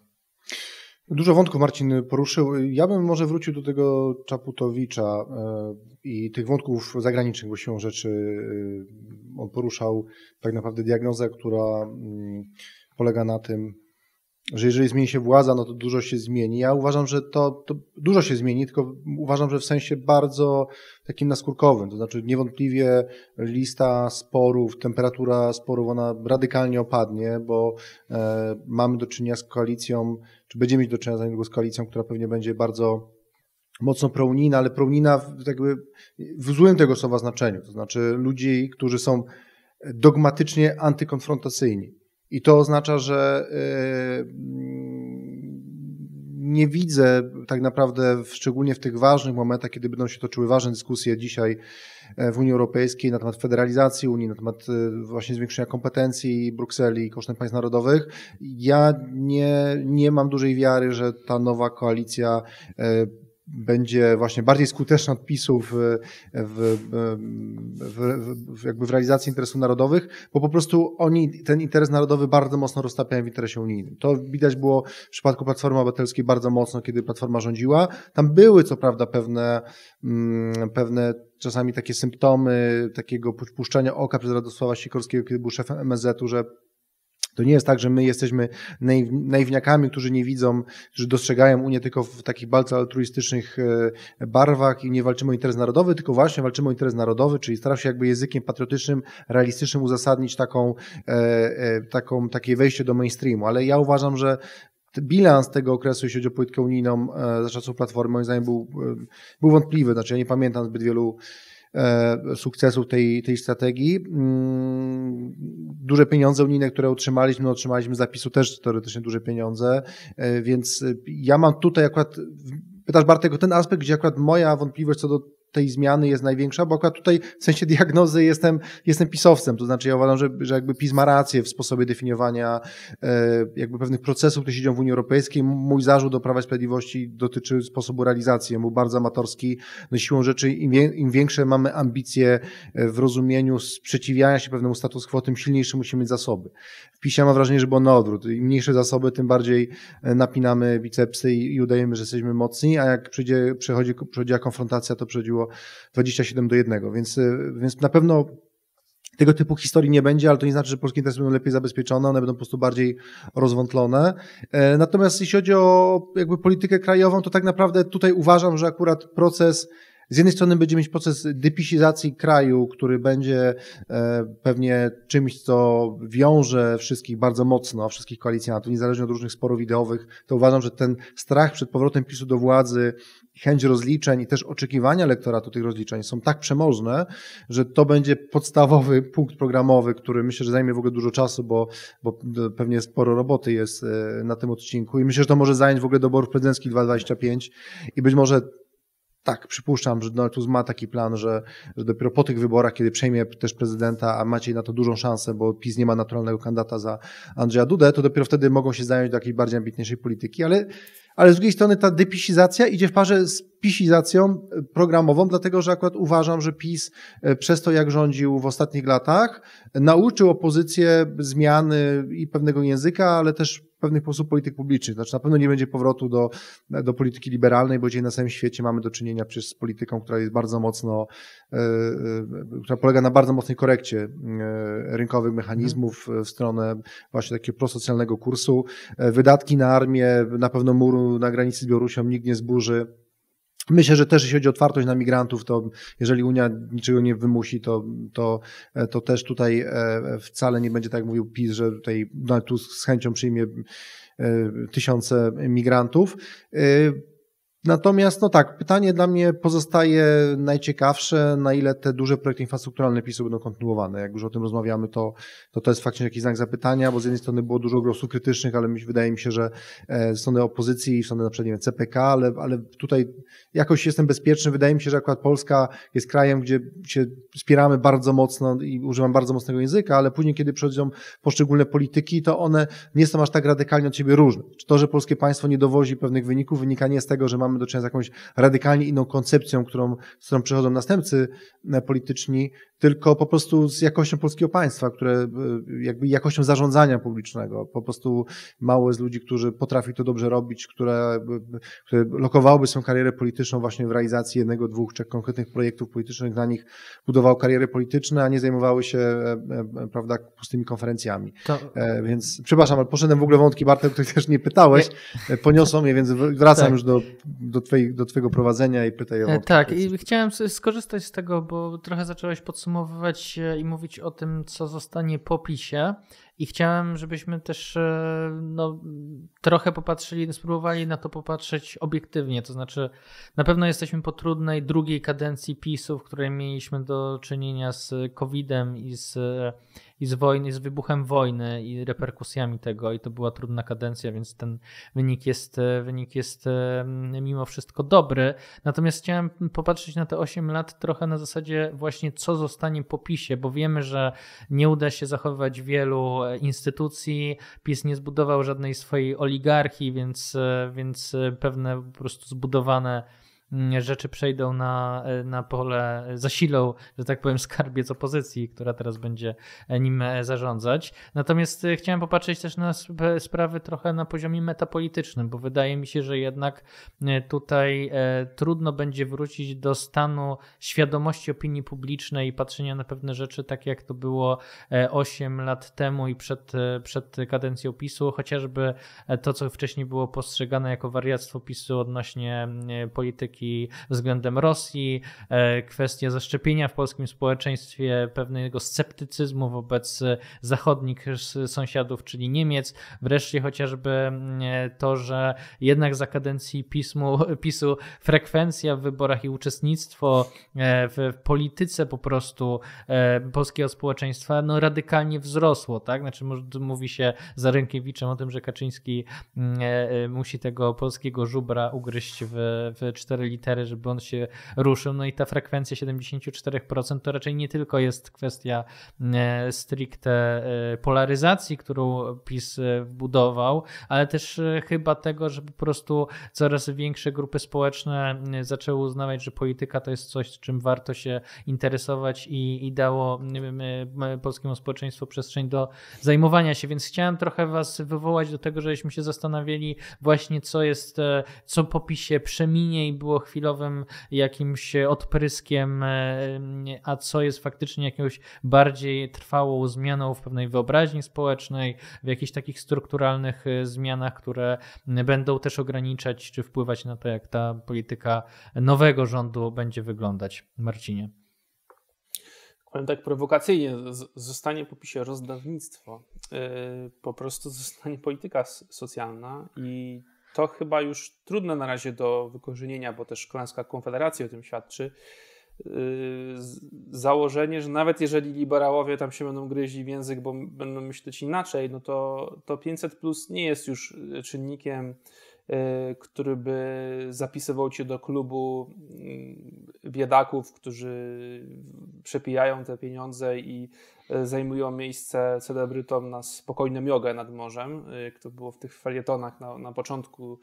S3: Dużo wątków Marcin poruszył. Ja bym może wrócił do tego Czaputowicza e, i tych wątków zagranicznych, bo siłą rzeczy e, on poruszał tak naprawdę diagnozę, która mm, polega na tym, że jeżeli zmieni się władza, no to dużo się zmieni. Ja uważam, że to, to dużo się zmieni, tylko uważam, że w sensie bardzo takim naskórkowym. To znaczy niewątpliwie lista sporów, temperatura sporów, ona radykalnie opadnie, bo e, mamy do czynienia z koalicją, czy będziemy mieć do czynienia za z koalicją, która pewnie będzie bardzo mocno prounina, ale prounina tak jakby w złym tego słowa znaczeniu. To znaczy ludzi, którzy są dogmatycznie antykonfrontacyjni. I to oznacza, że y, mm, nie widzę tak naprawdę, szczególnie w tych ważnych momentach, kiedy będą się toczyły ważne dyskusje dzisiaj e, w Unii Europejskiej na temat federalizacji Unii, na temat y, właśnie zwiększenia kompetencji Brukseli kosztem państw narodowych. Ja nie, nie mam dużej wiary, że ta nowa koalicja e, będzie właśnie bardziej skuteczny odpisów w, w, w, jakby w realizacji interesów narodowych, bo po prostu oni ten interes narodowy bardzo mocno roztapiają w interesie unijnym. To widać było w przypadku Platformy Obywatelskiej bardzo mocno, kiedy Platforma rządziła. Tam były co prawda pewne, mm, pewne czasami takie symptomy takiego puszczania oka przez Radosława Sikorskiego, kiedy był szefem MSZ-u, że to nie jest tak, że my jesteśmy naiwniakami, którzy nie widzą, którzy dostrzegają Unię tylko w takich bardzo altruistycznych e, barwach i nie walczymy o interes narodowy, tylko właśnie walczymy o interes narodowy, czyli staram się jakby językiem patriotycznym, realistycznym uzasadnić taką, e, e, taką, takie wejście do mainstreamu. Ale ja uważam, że bilans tego okresu, jeśli chodzi o politykę unijną za czasów Platformy, moim zdaniem był, był wątpliwy. Znaczy ja nie pamiętam zbyt wielu E, sukcesów tej, tej strategii. Mm, duże pieniądze unijne, które otrzymaliśmy, no, otrzymaliśmy z zapisu też teoretycznie duże pieniądze, e, więc ja mam tutaj akurat pytasz Bartek o ten aspekt, gdzie akurat moja wątpliwość co do tej zmiany jest największa, bo akurat tutaj w sensie diagnozy jestem, jestem pisowcem, to znaczy ja uważam, że, że jakby PiS ma rację w sposobie definiowania e, jakby pewnych procesów, które się dzieją w Unii Europejskiej. Mój zarzut do Prawa i Sprawiedliwości dotyczy sposobu realizacji, on był bardzo amatorski. No siłą rzeczy im, wie, im większe mamy ambicje e, w rozumieniu sprzeciwiania się pewnemu status quo, tym silniejsze musimy mieć zasoby pisie mam wrażenie, że było na odwrót. Im mniejsze zasoby, tym bardziej e, napinamy bicepsy i, i udajemy, że jesteśmy mocni, a jak przyjdzie, przychodzi, przychodziła konfrontacja, to przychodziło 27 do 1, więc, e, więc na pewno tego typu historii nie będzie, ale to nie znaczy, że polskie interesy będą lepiej zabezpieczone, one będą po prostu bardziej rozwątlone. E, natomiast jeśli chodzi o jakby politykę krajową, to tak naprawdę tutaj uważam, że akurat proces z jednej strony będziemy mieć proces depisizacji kraju, który będzie e, pewnie czymś, co wiąże wszystkich bardzo mocno, wszystkich koalicjantów, niezależnie od różnych sporów ideowych, to uważam, że ten strach przed powrotem PiSu do władzy, chęć rozliczeń i też oczekiwania elektoratu tych rozliczeń są tak przemożne, że to będzie podstawowy punkt programowy, który myślę, że zajmie w ogóle dużo czasu, bo, bo e, pewnie sporo roboty jest e, na tym odcinku i myślę, że to może zająć w ogóle doborów prezydenckich 2025 i być może tak, przypuszczam, że Donald Tusk ma taki plan, że, że dopiero po tych wyborach, kiedy przejmie też prezydenta, a macie na to dużą szansę, bo PiS nie ma naturalnego kandydata za Andrzeja Dudę, to dopiero wtedy mogą się zająć do jakiejś bardziej ambitniejszej polityki, ale ale z drugiej strony ta depisizacja idzie w parze z pisizacją e, programową, dlatego że akurat uważam, że PiS e, przez to, jak rządził w ostatnich latach, nauczył opozycję zmiany i pewnego języka, ale też pewnych sposób polityk publicznych. Znaczy na pewno nie będzie powrotu do, do polityki liberalnej, bo dzisiaj na całym świecie mamy do czynienia przez z polityką, która jest bardzo mocno, yy, która polega na bardzo mocnej korekcie yy, rynkowych mechanizmów w stronę właśnie takiego prosocjalnego kursu. Wydatki na armię, na pewno muru na granicy z Białorusią nikt nie zburzy. Myślę, że też jeśli chodzi o otwartość na migrantów, to jeżeli Unia niczego nie wymusi, to, to, to też tutaj e, wcale nie będzie tak jak mówił PiS, że tutaj no, tu z chęcią przyjmie e, tysiące migrantów. E, Natomiast, no tak, pytanie dla mnie pozostaje najciekawsze, na ile te duże projekty infrastrukturalne PiSu będą kontynuowane. Jak już o tym rozmawiamy, to to, to jest faktycznie jakiś znak zapytania, bo z jednej strony było dużo głosów krytycznych, ale mi, wydaje mi się, że e, strony opozycji, w stronę na przykład nie wiem, CPK, ale, ale tutaj jakoś jestem bezpieczny. Wydaje mi się, że akurat Polska jest krajem, gdzie się wspieramy bardzo mocno i używam bardzo mocnego języka, ale później, kiedy przychodzą poszczególne polityki, to one nie są aż tak radykalnie od siebie różne. Czy to, że polskie państwo nie dowozi pewnych wyników, wynika nie z tego, że mamy mamy do czynienia z jakąś radykalnie inną koncepcją, którą, z którą przychodzą następcy e, polityczni, tylko po prostu z jakością polskiego państwa, które e, jakby jakością zarządzania publicznego. Po prostu mało jest ludzi, którzy potrafi to dobrze robić, które, e, które lokowałyby swoją karierę polityczną właśnie w realizacji jednego, dwóch, trzech konkretnych projektów politycznych, na nich budowały kariery polityczne, a nie zajmowały się e, prawda, pustymi konferencjami. To... Więc przepraszam, ale poszedłem w ogóle wątki, Bartek, których też nie pytałeś. Nie. Poniosą mnie, więc wracam tak. już do, do, twojej, do twojego prowadzenia i pytaj o
S1: Tak, i chciałem skorzystać z tego, bo trochę zacząłeś podsumować podsumowywać e, i mówić o tym, co zostanie po PiSie, i chciałem, żebyśmy też e, no, trochę popatrzyli, spróbowali na to popatrzeć obiektywnie. To znaczy, na pewno jesteśmy po trudnej drugiej kadencji PiSu, w której mieliśmy do czynienia z COVID-em i z, i z wojny, z wybuchem wojny i reperkusjami tego. I to była trudna kadencja, więc ten wynik jest, wynik jest e, mimo wszystko dobry. Natomiast chciałem popatrzeć na te 8 lat trochę na zasadzie właśnie, co zostanie po PiSie, bo wiemy, że nie uda się zachowywać wielu e, instytucji, PiS nie zbudował żadnej swojej oligarchii, więc, e, więc e, pewne po prostu zbudowane Mm, rzeczy przejdą na, e, na pole, e, zasilą, że tak powiem, skarbiec opozycji, która teraz będzie e, nim zarządzać. Natomiast chciałem popatrzeć też na sprawy trochę na poziomie metapolitycznym, bo wydaje mi się, że jednak tutaj trudno będzie wrócić do stanu świadomości opinii publicznej i patrzenia na pewne rzeczy tak, jak to było 8 lat temu i przed, przed kadencją PiSu, chociażby to, co wcześniej było postrzegane jako wariactwo PiSu odnośnie mm, polityki polityki względem Rosji, e, kwestia zaszczepienia w polskim społeczeństwie pewnego sceptycyzmu wobec zachodnich sąsiadów, czyli Niemiec, wreszcie chociażby mm, e, to, że jednak za kadencji pismu, PiSu frekwencja w wyborach i uczestnictwo e, w polityce po prostu polskiego społeczeństwa no, radykalnie wzrosło. Tak? Znaczy, mówi się za Rękiewiczem o tym, że Kaczyński mm, musi tego polskiego żubra ugryźć w, w 4 litery, żeby on się ruszył. No i ta frekwencja 74% to raczej nie tylko jest kwestia e, stricte e, polaryzacji, którą PiS e, wbudował, ale też chyba tego, że po prostu coraz większe grupy społeczne zaczęły uznawać, że polityka to jest coś, czym warto się interesować i, i dało wiem, polskiemu społeczeństwu przestrzeń do zajmowania się. Więc chciałem trochę Was wywołać do tego, żebyśmy się zastanawiali właśnie, co jest, co po PiSie przeminie i było chwilowym jakimś odpryskiem, e, a co jest faktycznie jakąś bardziej trwałą zmianą w pewnej wyobraźni społecznej, w jakichś takich strukturalnych e, zmianach, które będą też ograniczać czy wpływać na to, jak ta polityka nowego rządu będzie wyglądać. Marcinie.
S2: Powiem tak prowokacyjnie, zostanie po PiSie rozdawnictwo, e, po prostu zostanie polityka socjalna i to chyba już trudne na razie do wykorzenienia, bo też klęska Konfederacji o tym świadczy. Yy, założenie, że nawet jeżeli liberałowie tam się będą gryźli w język, bo będą myśleć inaczej, no to, to 500 plus nie jest już czynnikiem Y, który by zapisywał cię do klubu mm, biedaków, którzy przepijają te pieniądze i y, zajmują miejsce celebrytom na spokojną jogę nad morzem, y, jak to było w tych felietonach na, na początku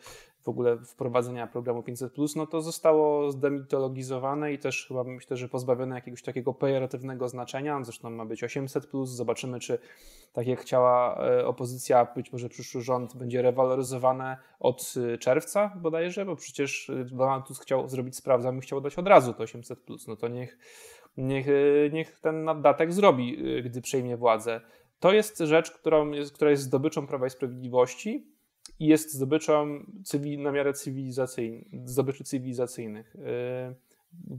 S2: w ogóle wprowadzenia programu 500, no to zostało zdemitologizowane i też chyba myślę, że pozbawione jakiegoś takiego pejoratywnego znaczenia. Zresztą ma być 800, zobaczymy, czy tak jak chciała e, opozycja, być może przyszły rząd będzie rewaloryzowane od e, czerwca bodajże, bo przecież e, Donald Tusk chciał zrobić sprawdzam i chciał dać od razu to 800. No to niech, niech, niech ten naddatek zrobi, gdy przejmie władzę. To jest rzecz, którą, która jest zdobyczą Prawa i Sprawiedliwości jest zdobyczą cywil, na miarę cywilizacyjnych, zdobyczy cywilizacyjnych. Y,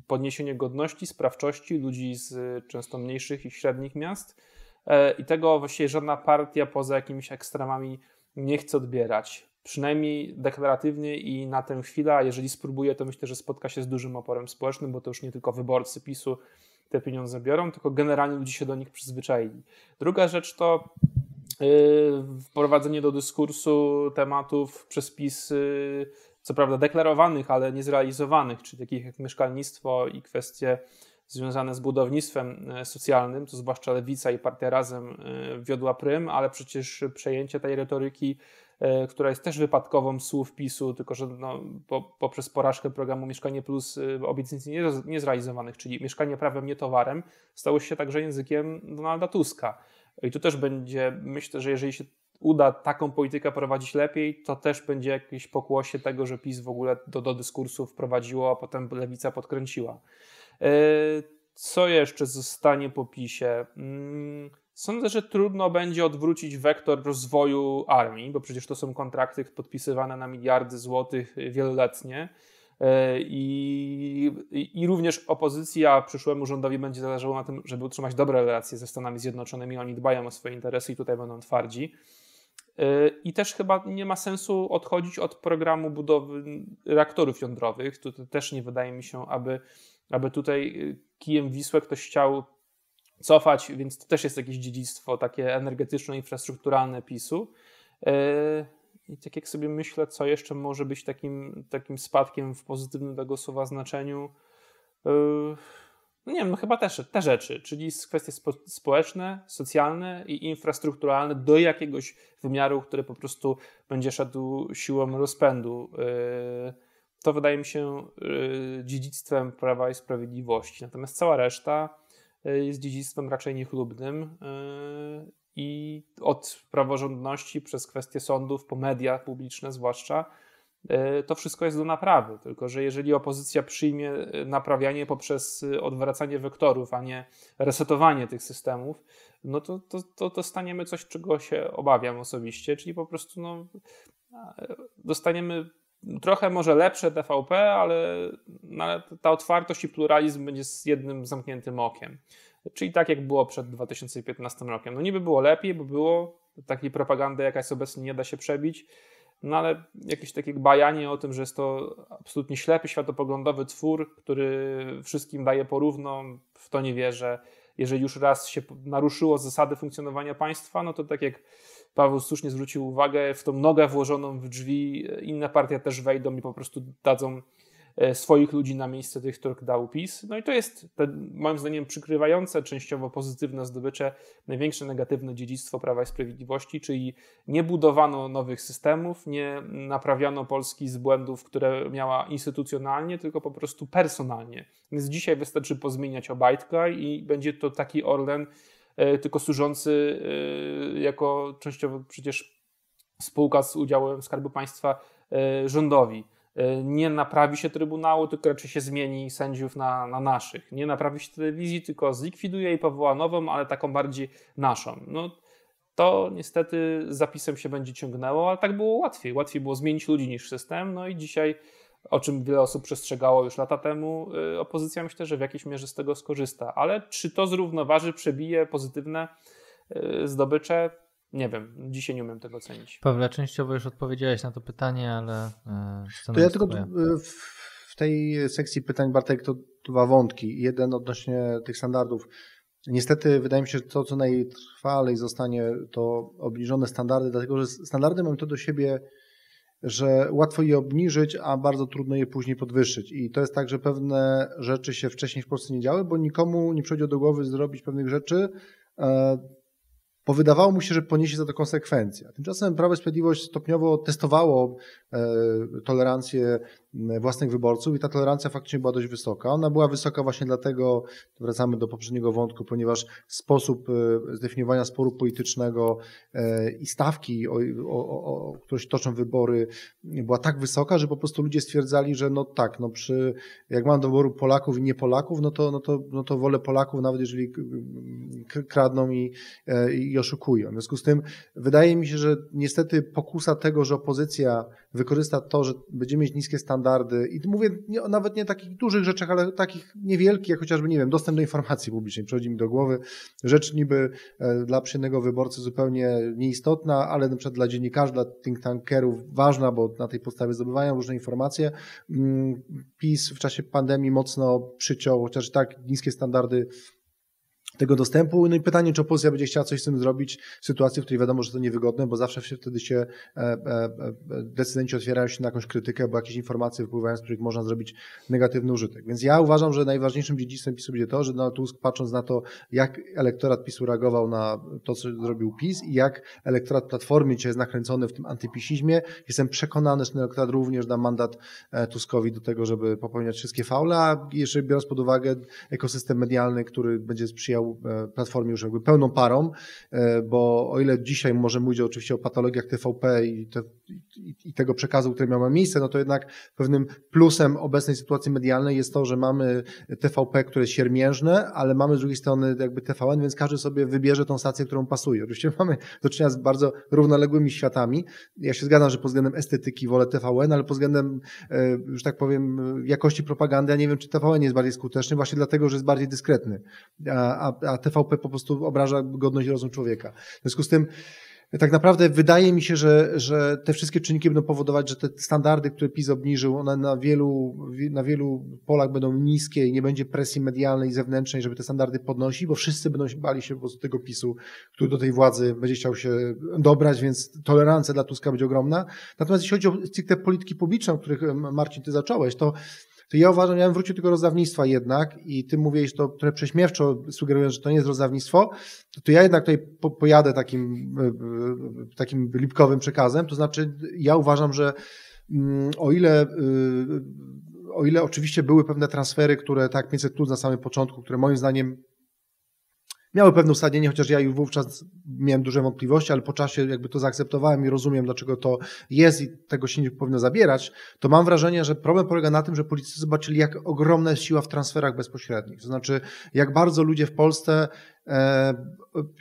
S2: podniesienie godności, sprawczości ludzi z często mniejszych i średnich miast y, i tego właściwie żadna partia poza jakimiś ekstremami nie chce odbierać. Przynajmniej deklaratywnie i na tę chwilę, a jeżeli spróbuje, to myślę, że spotka się z dużym oporem społecznym, bo to już nie tylko wyborcy PiSu te pieniądze biorą, tylko generalnie ludzie się do nich przyzwyczaili. Druga rzecz to Y, wprowadzenie do dyskursu tematów przez PiS, y, co prawda deklarowanych, ale niezrealizowanych, czyli takich jak mieszkalnictwo i kwestie związane z budownictwem y, socjalnym, to zwłaszcza Lewica i Partia Razem wiodła prym, ale przecież przejęcie tej retoryki, która jest też wypadkową słów PiSu, tylko że no, poprzez porażkę programu Mieszkanie Plus obietnic niezrealizowanych, czyli mieszkanie prawem, nie towarem, stało się także językiem Donalda Tuska. I tu też będzie, myślę, że jeżeli się uda taką politykę prowadzić lepiej, to też będzie jakieś pokłosie tego, że PiS w ogóle do, do dyskursu wprowadziło, a potem lewica podkręciła. E, co jeszcze zostanie po PiSie? Mm, sądzę, że trudno będzie odwrócić wektor rozwoju armii, bo przecież to są kontrakty podpisywane na miliardy złotych wieloletnie. E, I, I również opozycja przyszłemu rządowi będzie zależało na tym, żeby utrzymać dobre relacje ze Stanami Zjednoczonymi. Oni dbają o swoje interesy i tutaj będą twardzi. E, I też chyba nie ma sensu odchodzić od programu budowy reaktorów jądrowych. Tu też nie wydaje mi się, aby, aby tutaj e, kijem Wisłę ktoś chciał cofać, więc to też jest jakieś dziedzictwo takie energetyczno-infrastrukturalne PiSu. I tak jak sobie myślę, co jeszcze może być takim, takim spadkiem w pozytywnym tego słowa znaczeniu, e, no nie wiem, no chyba też te rzeczy, czyli kwestie spo, społeczne, socjalne i infrastrukturalne do jakiegoś wymiaru, który po prostu będzie szedł siłą rozpędu. E, to wydaje mi się e, dziedzictwem Prawa i Sprawiedliwości. Natomiast cała reszta jest dziedzictwem raczej niechlubnym i od praworządności przez kwestie sądów, po media publiczne zwłaszcza, e, to wszystko jest do naprawy. Tylko, że jeżeli opozycja przyjmie e, naprawianie poprzez e, odwracanie wektorów, a nie resetowanie tych systemów, no to, to, to dostaniemy coś, czego się obawiam osobiście, czyli po prostu no, dostaniemy trochę może lepsze TVP, ale, no, ale ta otwartość i pluralizm będzie z jednym zamkniętym okiem czyli tak jak było przed 2015 rokiem. No niby było lepiej, bo było, takiej propagandy jaka jest obecnie nie da się przebić, no ale jakieś takie bajanie o tym, że jest to absolutnie ślepy, światopoglądowy twór, który wszystkim daje porówno, w to nie wierzę. Jeżeli już raz się naruszyło zasady funkcjonowania państwa, no to tak jak Paweł słusznie zwrócił uwagę, w tą nogę włożoną w drzwi inna partia też wejdą i po prostu dadzą E, swoich ludzi na miejsce tych, których dał PiS. No i to jest te, moim zdaniem przykrywające częściowo pozytywne zdobycze największe negatywne dziedzictwo Prawa i Sprawiedliwości, czyli nie budowano nowych systemów, nie naprawiano Polski z błędów, które miała instytucjonalnie, tylko po prostu personalnie. Więc dzisiaj wystarczy pozmieniać Obajtka i będzie to taki Orlen, e, tylko służący e, jako częściowo przecież spółka z udziałem Skarbu Państwa rządowi. E, nie naprawi się Trybunału, tylko raczej się zmieni sędziów na, na naszych. Nie naprawi się telewizji, tylko zlikwiduje i powoła nową, ale taką bardziej naszą. No, to niestety zapisem się będzie ciągnęło, ale tak było łatwiej. Łatwiej było zmienić ludzi niż system. No i dzisiaj, o czym wiele osób przestrzegało już lata temu, e, opozycja myślę, że w jakiejś mierze z tego skorzysta. Ale czy to zrównoważy, przebije pozytywne e, zdobycze? nie wiem, dzisiaj nie umiem tego ocenić.
S1: Pawle, częściowo już odpowiedziałeś na to pytanie, ale. E, to ja tylko e,
S3: w, w tej sekcji pytań, Bartek, to dwa wątki. Jeden odnośnie tych standardów. Niestety wydaje mi się, że to, co najtrwalej zostanie, to obniżone standardy, dlatego że standardy mają to do siebie, że łatwo je obniżyć, a bardzo trudno je później podwyższyć. I to jest tak, że pewne rzeczy się wcześniej w Polsce nie działy, bo nikomu nie przychodzi do głowy zrobić pewnych rzeczy, e, bo wydawało mu się, że poniesie za to konsekwencje. Tymczasem Prawo i Sprawiedliwość stopniowo testowało e, tolerancję Mm, własnych wyborców i ta tolerancja faktycznie była dość wysoka. Ona była wysoka właśnie dlatego, wracamy do poprzedniego wątku, ponieważ sposób e, zdefiniowania sporu politycznego e, i stawki, o, o, o, o się toczą wybory, była tak wysoka, że po prostu ludzie stwierdzali, że no tak, no przy, jak mam do wyboru Polaków i nie Polaków, no to, no to, no to wolę Polaków, nawet jeżeli kradną i, e, i oszukują. W związku z tym wydaje mi się, że niestety pokusa tego, że opozycja wykorzysta to, że będziemy mieć niskie standardy i mówię nie, nawet nie o takich dużych rzeczach, ale takich niewielkich, jak chociażby, nie wiem, dostęp do informacji publicznej. Przychodzi mi do głowy rzecz niby e, dla przyjemnego wyborcy zupełnie nieistotna, ale na przykład dla dziennikarzy, dla think tankerów ważna, bo na tej podstawie zdobywają różne informacje. Mm, PiS w czasie pandemii mocno przyciął, chociaż tak niskie standardy tego dostępu. No i pytanie, czy opozycja będzie chciała coś z tym zrobić w sytuacji, w której wiadomo, że to niewygodne, bo zawsze się, wtedy się e, e, e, decydenci otwierają się na jakąś krytykę, bo jakieś informacje wypływają, z których można zrobić negatywny użytek. Więc ja uważam, że najważniejszym dziedzictwem PiSu będzie to, że Donald Tusk, patrząc na to, jak elektorat PiSu reagował na to, co zrobił PiS i jak elektorat Platformy dzisiaj jest nakręcony w tym antypisizmie, jestem przekonany, że ten elektorat również da mandat Tuskowi do tego, żeby popełniać wszystkie faule, a jeszcze biorąc pod uwagę ekosystem medialny, który będzie sprzyjał E, platformie już jakby pełną parą, e, bo o ile dzisiaj może mówić oczywiście o patologiach TVP i, te, i, i tego przekazu, który miał miejsce, no to jednak pewnym plusem obecnej sytuacji medialnej jest to, że mamy TVP, które jest siermiężne, ale mamy z drugiej strony jakby TVN, więc każdy sobie wybierze tą stację, którą pasuje. Oczywiście mamy do czynienia z bardzo równoległymi światami. Ja się zgadzam, że pod względem estetyki wolę TVN, ale pod względem, już e, tak powiem, jakości propagandy, ja nie wiem, czy TVN jest bardziej skuteczny, właśnie dlatego, że jest bardziej dyskretny. A, a a, TVP po prostu obraża godność i rozum człowieka. W związku z tym tak naprawdę wydaje mi się, że, że te wszystkie czynniki będą powodować, że te standardy, które PiS obniżył, one na wielu, na wielu polach będą niskie i nie będzie presji medialnej i zewnętrznej, żeby te standardy podnosić, bo wszyscy będą się bali się po prostu tego PiSu, który do tej władzy będzie chciał się dobrać, więc tolerancja dla Tuska będzie ogromna. Natomiast jeśli chodzi o te polityki publiczne, o których Marcin, ty zacząłeś, to to ja uważam, ja bym wrócił tylko rozdawnictwa jednak i ty mówisz, to trochę prześmiewczo, sugerując, że to nie jest rozdawnictwo, to, to ja jednak tutaj po, pojadę takim, e, e, takim lipkowym przekazem, to znaczy ja uważam, że mm, o ile e, o ile oczywiście były pewne transfery, które tak 500 plus na samym początku, które moim zdaniem miały pewne ustawienie, chociaż ja już wówczas miałem duże wątpliwości, ale po czasie jakby to zaakceptowałem i rozumiem, dlaczego to jest i tego się nie powinno zabierać, to mam wrażenie, że problem polega na tym, że politycy zobaczyli, jak ogromna jest siła w transferach bezpośrednich. To znaczy, jak bardzo ludzie w Polsce E,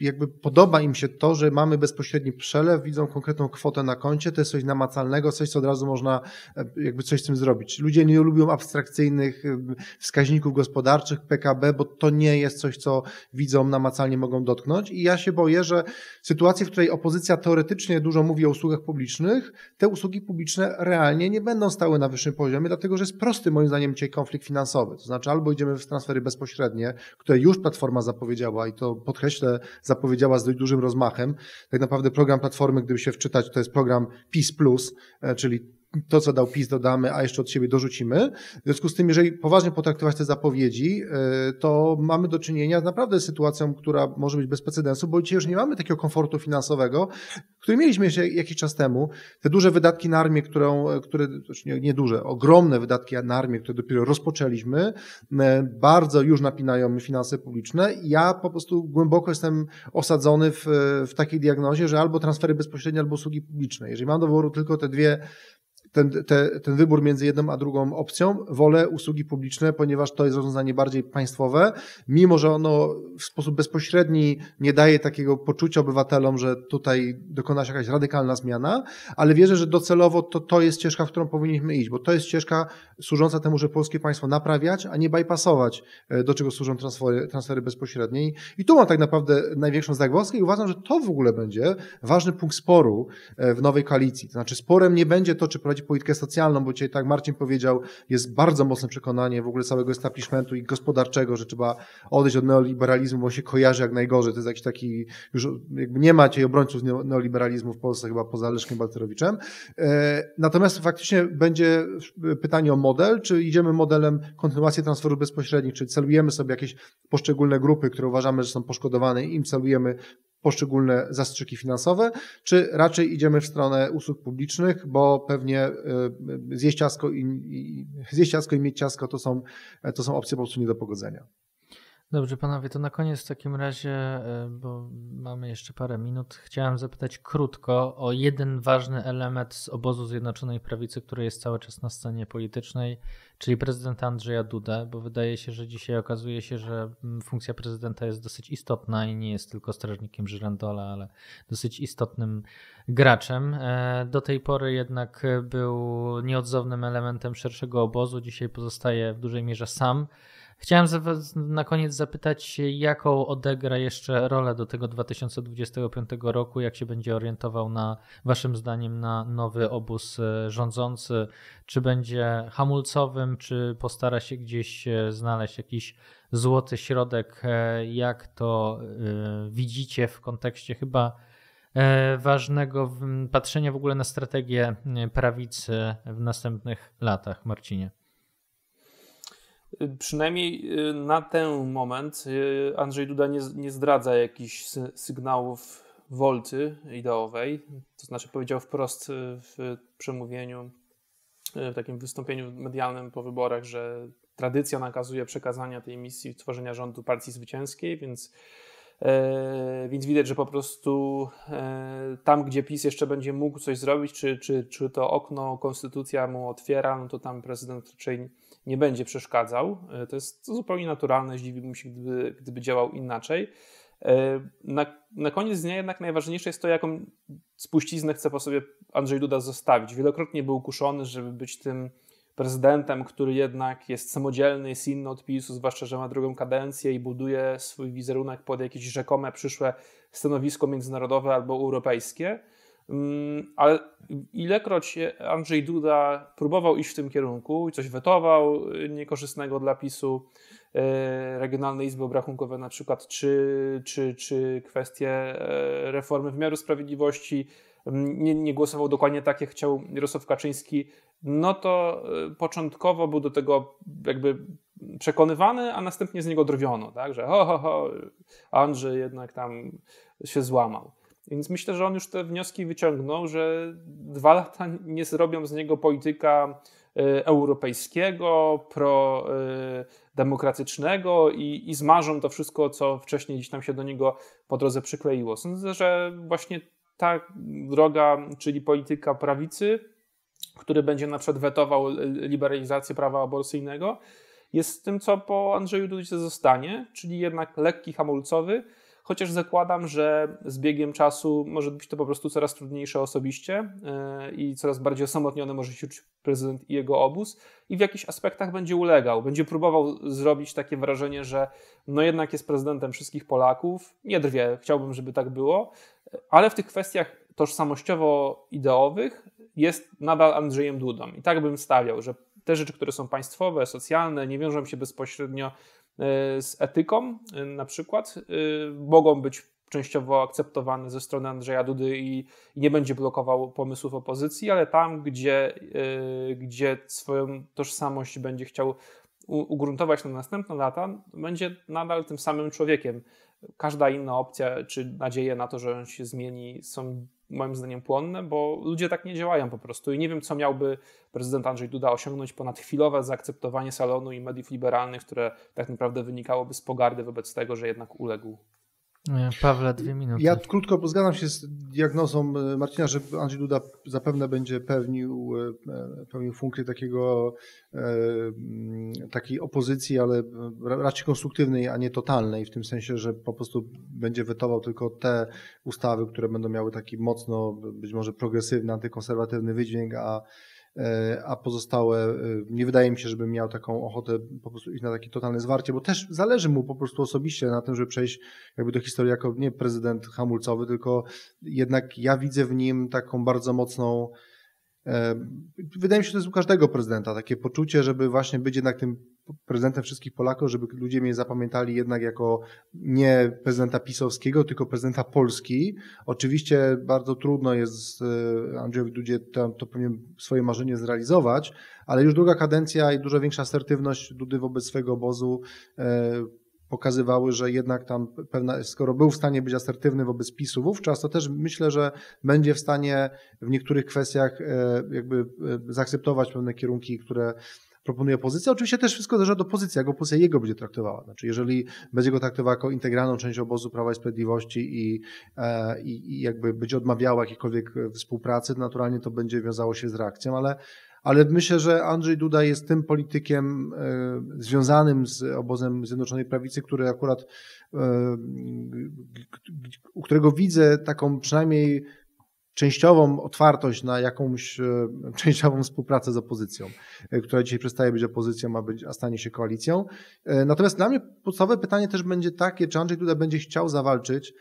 S3: jakby podoba im się to, że mamy bezpośredni przelew, widzą konkretną kwotę na koncie, to jest coś namacalnego, coś, co od razu można e, jakby coś z tym zrobić. Ludzie nie lubią abstrakcyjnych e, wskaźników gospodarczych PKB, bo to nie jest coś, co widzą, namacalnie mogą dotknąć i ja się boję, że sytuację, w której opozycja teoretycznie dużo mówi o usługach publicznych, te usługi publiczne realnie nie będą stały na wyższym poziomie, dlatego że jest prosty moim zdaniem dzisiaj konflikt finansowy. To znaczy albo idziemy w transfery bezpośrednie, które już Platforma zapowiedziała i to podkreślę, zapowiedziała z dość dużym rozmachem. Tak naprawdę program Platformy, gdyby się wczytać, to jest program PiS+, e, czyli to, co dał PiS, dodamy, a jeszcze od siebie dorzucimy. W związku z tym, jeżeli poważnie potraktować te zapowiedzi, e, to mamy do czynienia naprawdę z sytuacją, która może być bez precedensu, bo dzisiaj już nie mamy takiego komfortu finansowego, który mieliśmy jeszcze jakiś czas temu. Te duże wydatki na armię, którą, e, które, znaczy nie, nie duże, ogromne wydatki na armię, które dopiero rozpoczęliśmy, e, bardzo już napinają finanse publiczne. Ja po prostu głęboko jestem osadzony w, w takiej diagnozie, że albo transfery bezpośrednie, albo usługi publiczne. Jeżeli mam do wyboru tylko te dwie ten, te, ten wybór między jedną a drugą opcją. Wolę usługi publiczne, ponieważ to jest rozwiązanie bardziej państwowe, mimo że ono w sposób bezpośredni nie daje takiego poczucia obywatelom, że tutaj dokona się jakaś radykalna zmiana, ale wierzę, że docelowo to, to jest ścieżka, w którą powinniśmy iść, bo to jest ścieżka służąca temu, że polskie państwo naprawiać, a nie bypassować, e, do czego służą transfery, transfery bezpośrednie. I tu mam tak naprawdę największą zagwozdkę i uważam, że to w ogóle będzie ważny punkt sporu e, w nowej koalicji. To znaczy sporem nie będzie to, czy prowadzi politykę socjalną, bo dzisiaj, tak Marcin powiedział, jest bardzo mocne przekonanie w ogóle całego establishmentu i gospodarczego, że trzeba odejść od neoliberalizmu, bo się kojarzy jak najgorzej. To jest jakiś taki, już jakby nie macie obrońców neoliberalizmu w Polsce, chyba poza Leszkiem Balcerowiczem. E, natomiast faktycznie będzie pytanie o model, czy idziemy modelem kontynuacji transferów bezpośrednich, czy celujemy sobie jakieś poszczególne grupy, które uważamy, że są poszkodowane i im celujemy poszczególne zastrzyki finansowe, czy raczej idziemy w stronę usług publicznych, bo pewnie y, zjeść ciasko i, i, zjeść ciasko i mieć ciasko to są, to są opcje po prostu nie do pogodzenia.
S1: Dobrze, panowie, to na koniec w takim razie, y, bo mamy jeszcze parę minut, chciałem zapytać krótko o jeden ważny element z obozu Zjednoczonej Prawicy, który jest cały czas na scenie politycznej, czyli prezydenta Andrzeja Dudę, bo wydaje się, że dzisiaj okazuje się, że mm, funkcja prezydenta jest dosyć istotna i nie jest tylko strażnikiem Żyrandola, ale dosyć istotnym graczem. E, do tej pory jednak był nieodzownym elementem szerszego obozu, dzisiaj pozostaje w dużej mierze sam. Chciałem na koniec zapytać, jaką odegra jeszcze rolę do tego 2025 roku, jak się będzie orientował na waszym zdaniem na nowy obóz e, rządzący, czy będzie hamulcowym, czy postara się gdzieś e, znaleźć jakiś złoty środek, e, jak to widzicie w kontekście chyba ważnego patrzenia w ogóle na strategię prawicy w następnych latach, Marcinie.
S2: Y, przynajmniej y, na ten moment y, Andrzej Duda nie, nie zdradza jakichś sygnałów wolty ideowej. To znaczy powiedział wprost w przemówieniu, w takim wystąpieniu medialnym po wyborach, że tradycja nakazuje przekazania tej misji tworzenia rządu partii zwycięskiej, więc, e, więc widać, że po prostu e, tam, gdzie PiS jeszcze będzie mógł coś zrobić, czy, czy, czy to okno konstytucja mu otwiera, no to tam prezydent raczej nie będzie przeszkadzał. E, to jest zupełnie naturalne, zdziwiłbym się, gdyby, gdyby działał inaczej. E, na, na, koniec dnia jednak najważniejsze jest to, jaką spuściznę chce po sobie Andrzej Duda zostawić. Wielokrotnie był kuszony, żeby być tym prezydentem, który jednak jest samodzielny, jest inny od PiSu, zwłaszcza, że ma drugą kadencję i buduje swój wizerunek pod jakieś rzekome przyszłe stanowisko międzynarodowe albo europejskie. Mm, ale ilekroć Andrzej Duda próbował iść w tym kierunku i coś wetował y, niekorzystnego dla PiSu, y, regionalnej izby Obrachunkowej, na przykład, czy, czy, czy kwestie y, reformy wymiaru sprawiedliwości, mm, nie, nie, głosował dokładnie tak, jak chciał Jarosław Kaczyński, no to początkowo był do tego jakby przekonywany, a następnie z niego drwiono, tak, że ho, ho, ho, Andrzej jednak tam się złamał. Więc myślę, że on już te wnioski wyciągnął, że dwa lata nie zrobią z niego polityka e, europejskiego, prodemokratycznego e, i, i zmarzą to wszystko, co wcześniej gdzieś tam się do niego po drodze przykleiło. Sądzę, że właśnie ta droga, czyli polityka prawicy, który będzie na przykład wetował liberalizację prawa aborcyjnego, jest tym, co po Andrzeju Dudzie zostanie, czyli jednak lekki hamulcowy, chociaż zakładam, że z biegiem czasu może być to po prostu coraz trudniejsze osobiście e, i coraz bardziej osamotniony może się czuć prezydent i jego obóz i w jakichś aspektach będzie ulegał, będzie próbował zrobić takie wrażenie, że no jednak jest prezydentem wszystkich Polaków, nie drwie, chciałbym, żeby tak było, ale w tych kwestiach tożsamościowo-ideowych jest nadal Andrzejem Dudą i tak bym stawiał, że te rzeczy, które są państwowe, socjalne, nie wiążą się bezpośrednio E, z etyką e, na przykład e, mogą być częściowo akceptowane ze strony Andrzeja Dudy i, nie będzie blokował pomysłów opozycji, ale tam, gdzie, gdzie swoją tożsamość będzie chciał ugruntować na następne lata, będzie nadal tym samym człowiekiem. Każda inna opcja czy nadzieje na to, że on się zmieni, są moim zdaniem płonne, bo ludzie tak nie działają po prostu i nie wiem, co miałby prezydent Andrzej Duda osiągnąć ponad chwilowe zaakceptowanie salonu i mediów liberalnych, które tak naprawdę wynikałoby z pogardy wobec tego, że jednak uległ
S1: E, Pawle, dwie minuty. Ja
S3: krótko zgadzam się z diagnozą e, Marcina, że Andrzej Duda zapewne będzie pełnił, e, pełnił funkcję takiego, mm, takiej opozycji, ale raczej konstruktywnej, a nie totalnej, w tym sensie, że po prostu będzie wetował tylko te ustawy, które będą miały taki mocno, być może progresywny, antykonserwatywny wydźwięk, a E, a pozostałe e, nie wydaje mi się, żeby miał taką ochotę po prostu iść na takie totalne zwarcie, bo też zależy mu po prostu osobiście na tym, żeby przejść jakby do historii jako nie prezydent hamulcowy, tylko jednak ja widzę w nim taką bardzo mocną e, Wydaje mi się, że to jest u każdego prezydenta takie poczucie, żeby właśnie być jednak tym prezydentem wszystkich Polaków, żeby ludzie mnie zapamiętali jednak jako nie prezydenta pisowskiego, tylko prezydenta Polski. Oczywiście bardzo trudno jest e, Andrzejowi Dudzie to, to pewnie swoje marzenie zrealizować, ale już druga kadencja i dużo większa asertywność Dudy wobec swojego obozu e, pokazywały, że jednak tam pewna, skoro był w stanie być asertywny wobec PiSu wówczas, to też myślę, że będzie w stanie w niektórych kwestiach e, jakby zaakceptować pewne kierunki, które proponuje opozycja. Oczywiście też wszystko zależy od opozycji, jak opozycja jego będzie traktowała. Znaczy, jeżeli będzie go traktowała jako integralną część obozu Prawa i Sprawiedliwości i, e, i, i jakby będzie odmawiała jakiejkolwiek e, współpracy, to naturalnie to będzie wiązało się z reakcją, ale ale myślę, że Andrzej Duda jest tym politykiem e, związanym z obozem Zjednoczonej Prawicy, który akurat, u którego widzę taką przynajmniej częściową otwartość na jakąś e, częściową współpracę z opozycją, e, która dzisiaj przestaje być opozycją, a, być, a stanie się koalicją. E, natomiast dla mnie podstawowe pytanie też będzie takie, czy Andrzej tutaj będzie chciał zawalczyć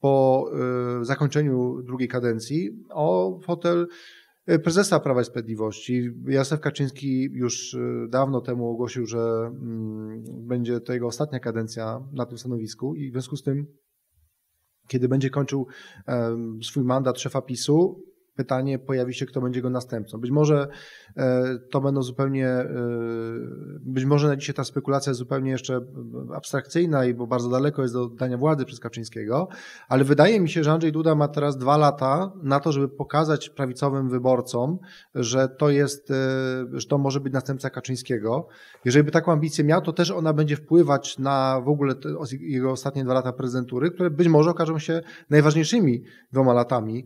S3: po zakończeniu drugiej kadencji o fotel prezesa Prawa i Sprawiedliwości. Jacek Kaczyński już dawno temu ogłosił, że mm, będzie to jego ostatnia kadencja na tym stanowisku i w związku z tym kiedy będzie kończył swój mandat szefa PiSu, pytanie pojawi się, kto będzie go następcą. Być może e, to będą zupełnie, e, być może na dzisiaj ta spekulacja jest zupełnie jeszcze abstrakcyjna i bo bardzo daleko jest do oddania władzy przez Kaczyńskiego, ale wydaje mi się, że Andrzej Duda ma teraz dwa lata na to, żeby pokazać prawicowym wyborcom, że to jest, e, że to może być następca Kaczyńskiego. Jeżeli by taką ambicję miał, to też ona będzie wpływać na w ogóle jego ostatnie dwa lata prezydentury, które być może okażą się najważniejszymi dwoma latami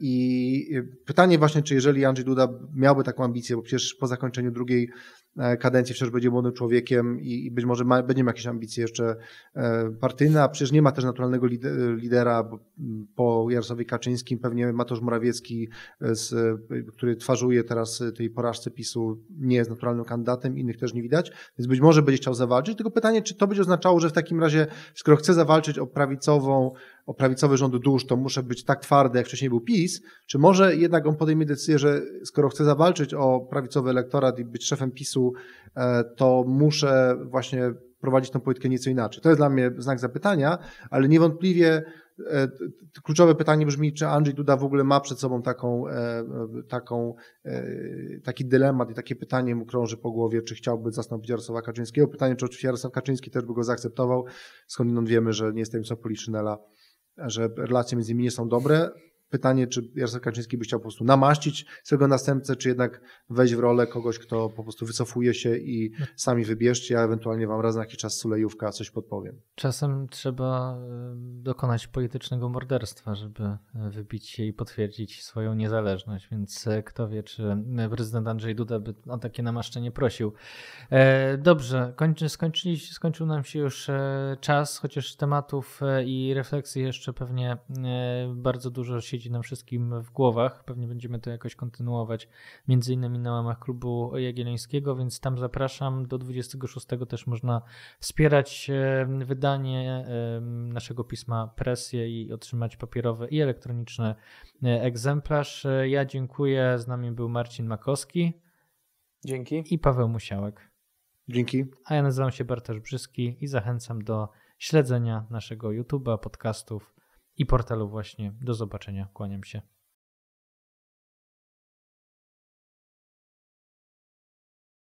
S3: i pytanie właśnie, czy jeżeli Andrzej Duda miałby taką ambicję, bo przecież po zakończeniu drugiej e, kadencji wciąż będzie młodym człowiekiem i, być może ma, będzie miał jakieś ambicje jeszcze e, partyjne, a przecież nie ma też naturalnego lidera mm, po Jarosławie Kaczyńskim, pewnie Matosz Morawiecki, e, z, który twarzuje teraz tej porażce PiSu, nie jest naturalnym kandydatem, innych też nie widać, więc być może będzie chciał zawalczyć, tylko pytanie, czy to będzie oznaczało, że w takim razie, skoro chce zawalczyć o prawicową o prawicowy rząd dusz, to muszę być tak twardy, jak wcześniej był PiS, czy może jednak on podejmie decyzję, że skoro chcę zawalczyć o prawicowy elektorat i być szefem PiSu, e, to muszę właśnie prowadzić tą politykę nieco inaczej. To jest dla mnie znak zapytania, ale niewątpliwie e, Kluczowe pytanie brzmi, czy Andrzej Duda w ogóle ma przed sobą taką, e, taką, taki dylemat i takie pytanie mu krąży po głowie, czy chciałby zastąpić Jarosława Kaczyńskiego. Pytanie, czy oczywiście Jarosław Kaczyński też by go zaakceptował, skąd wiemy, że nie jest co policzynela że relacje między nimi nie są dobre, pytanie, czy Jarosław Kaczyński by chciał po prostu namaścić swojego następcę, czy jednak wejść w rolę kogoś, kto po prostu wycofuje się i sami wybierzcie, a ewentualnie wam raz na jakiś czas sulejówka coś podpowiem.
S1: Czasem trzeba dokonać politycznego morderstwa, żeby e, wybić się i potwierdzić swoją niezależność, więc e, kto wie, czy e, prezydent Andrzej Duda by o takie namaszczenie prosił. Dobrze, skończyli, skończył nam się już czas, chociaż tematów i refleksji jeszcze pewnie bardzo dużo siedzi siedzi nam wszystkim w głowach. Pewnie będziemy to jakoś kontynuować, między innymi na łamach klubu Jagiellońskiego, więc tam zapraszam. Do 26 też można wspierać e, wydanie e, naszego pisma Presję i otrzymać papierowy i elektroniczny e, egzemplarz. Ja dziękuję. Z nami był Marcin Makowski. Dzięki. I Paweł Musiałek. Dzięki. A ja nazywam się Bartosz Brzyski i zachęcam do śledzenia naszego YouTube'a, podcastów i portalu
S3: właśnie. Do zobaczenia. Kłaniam się.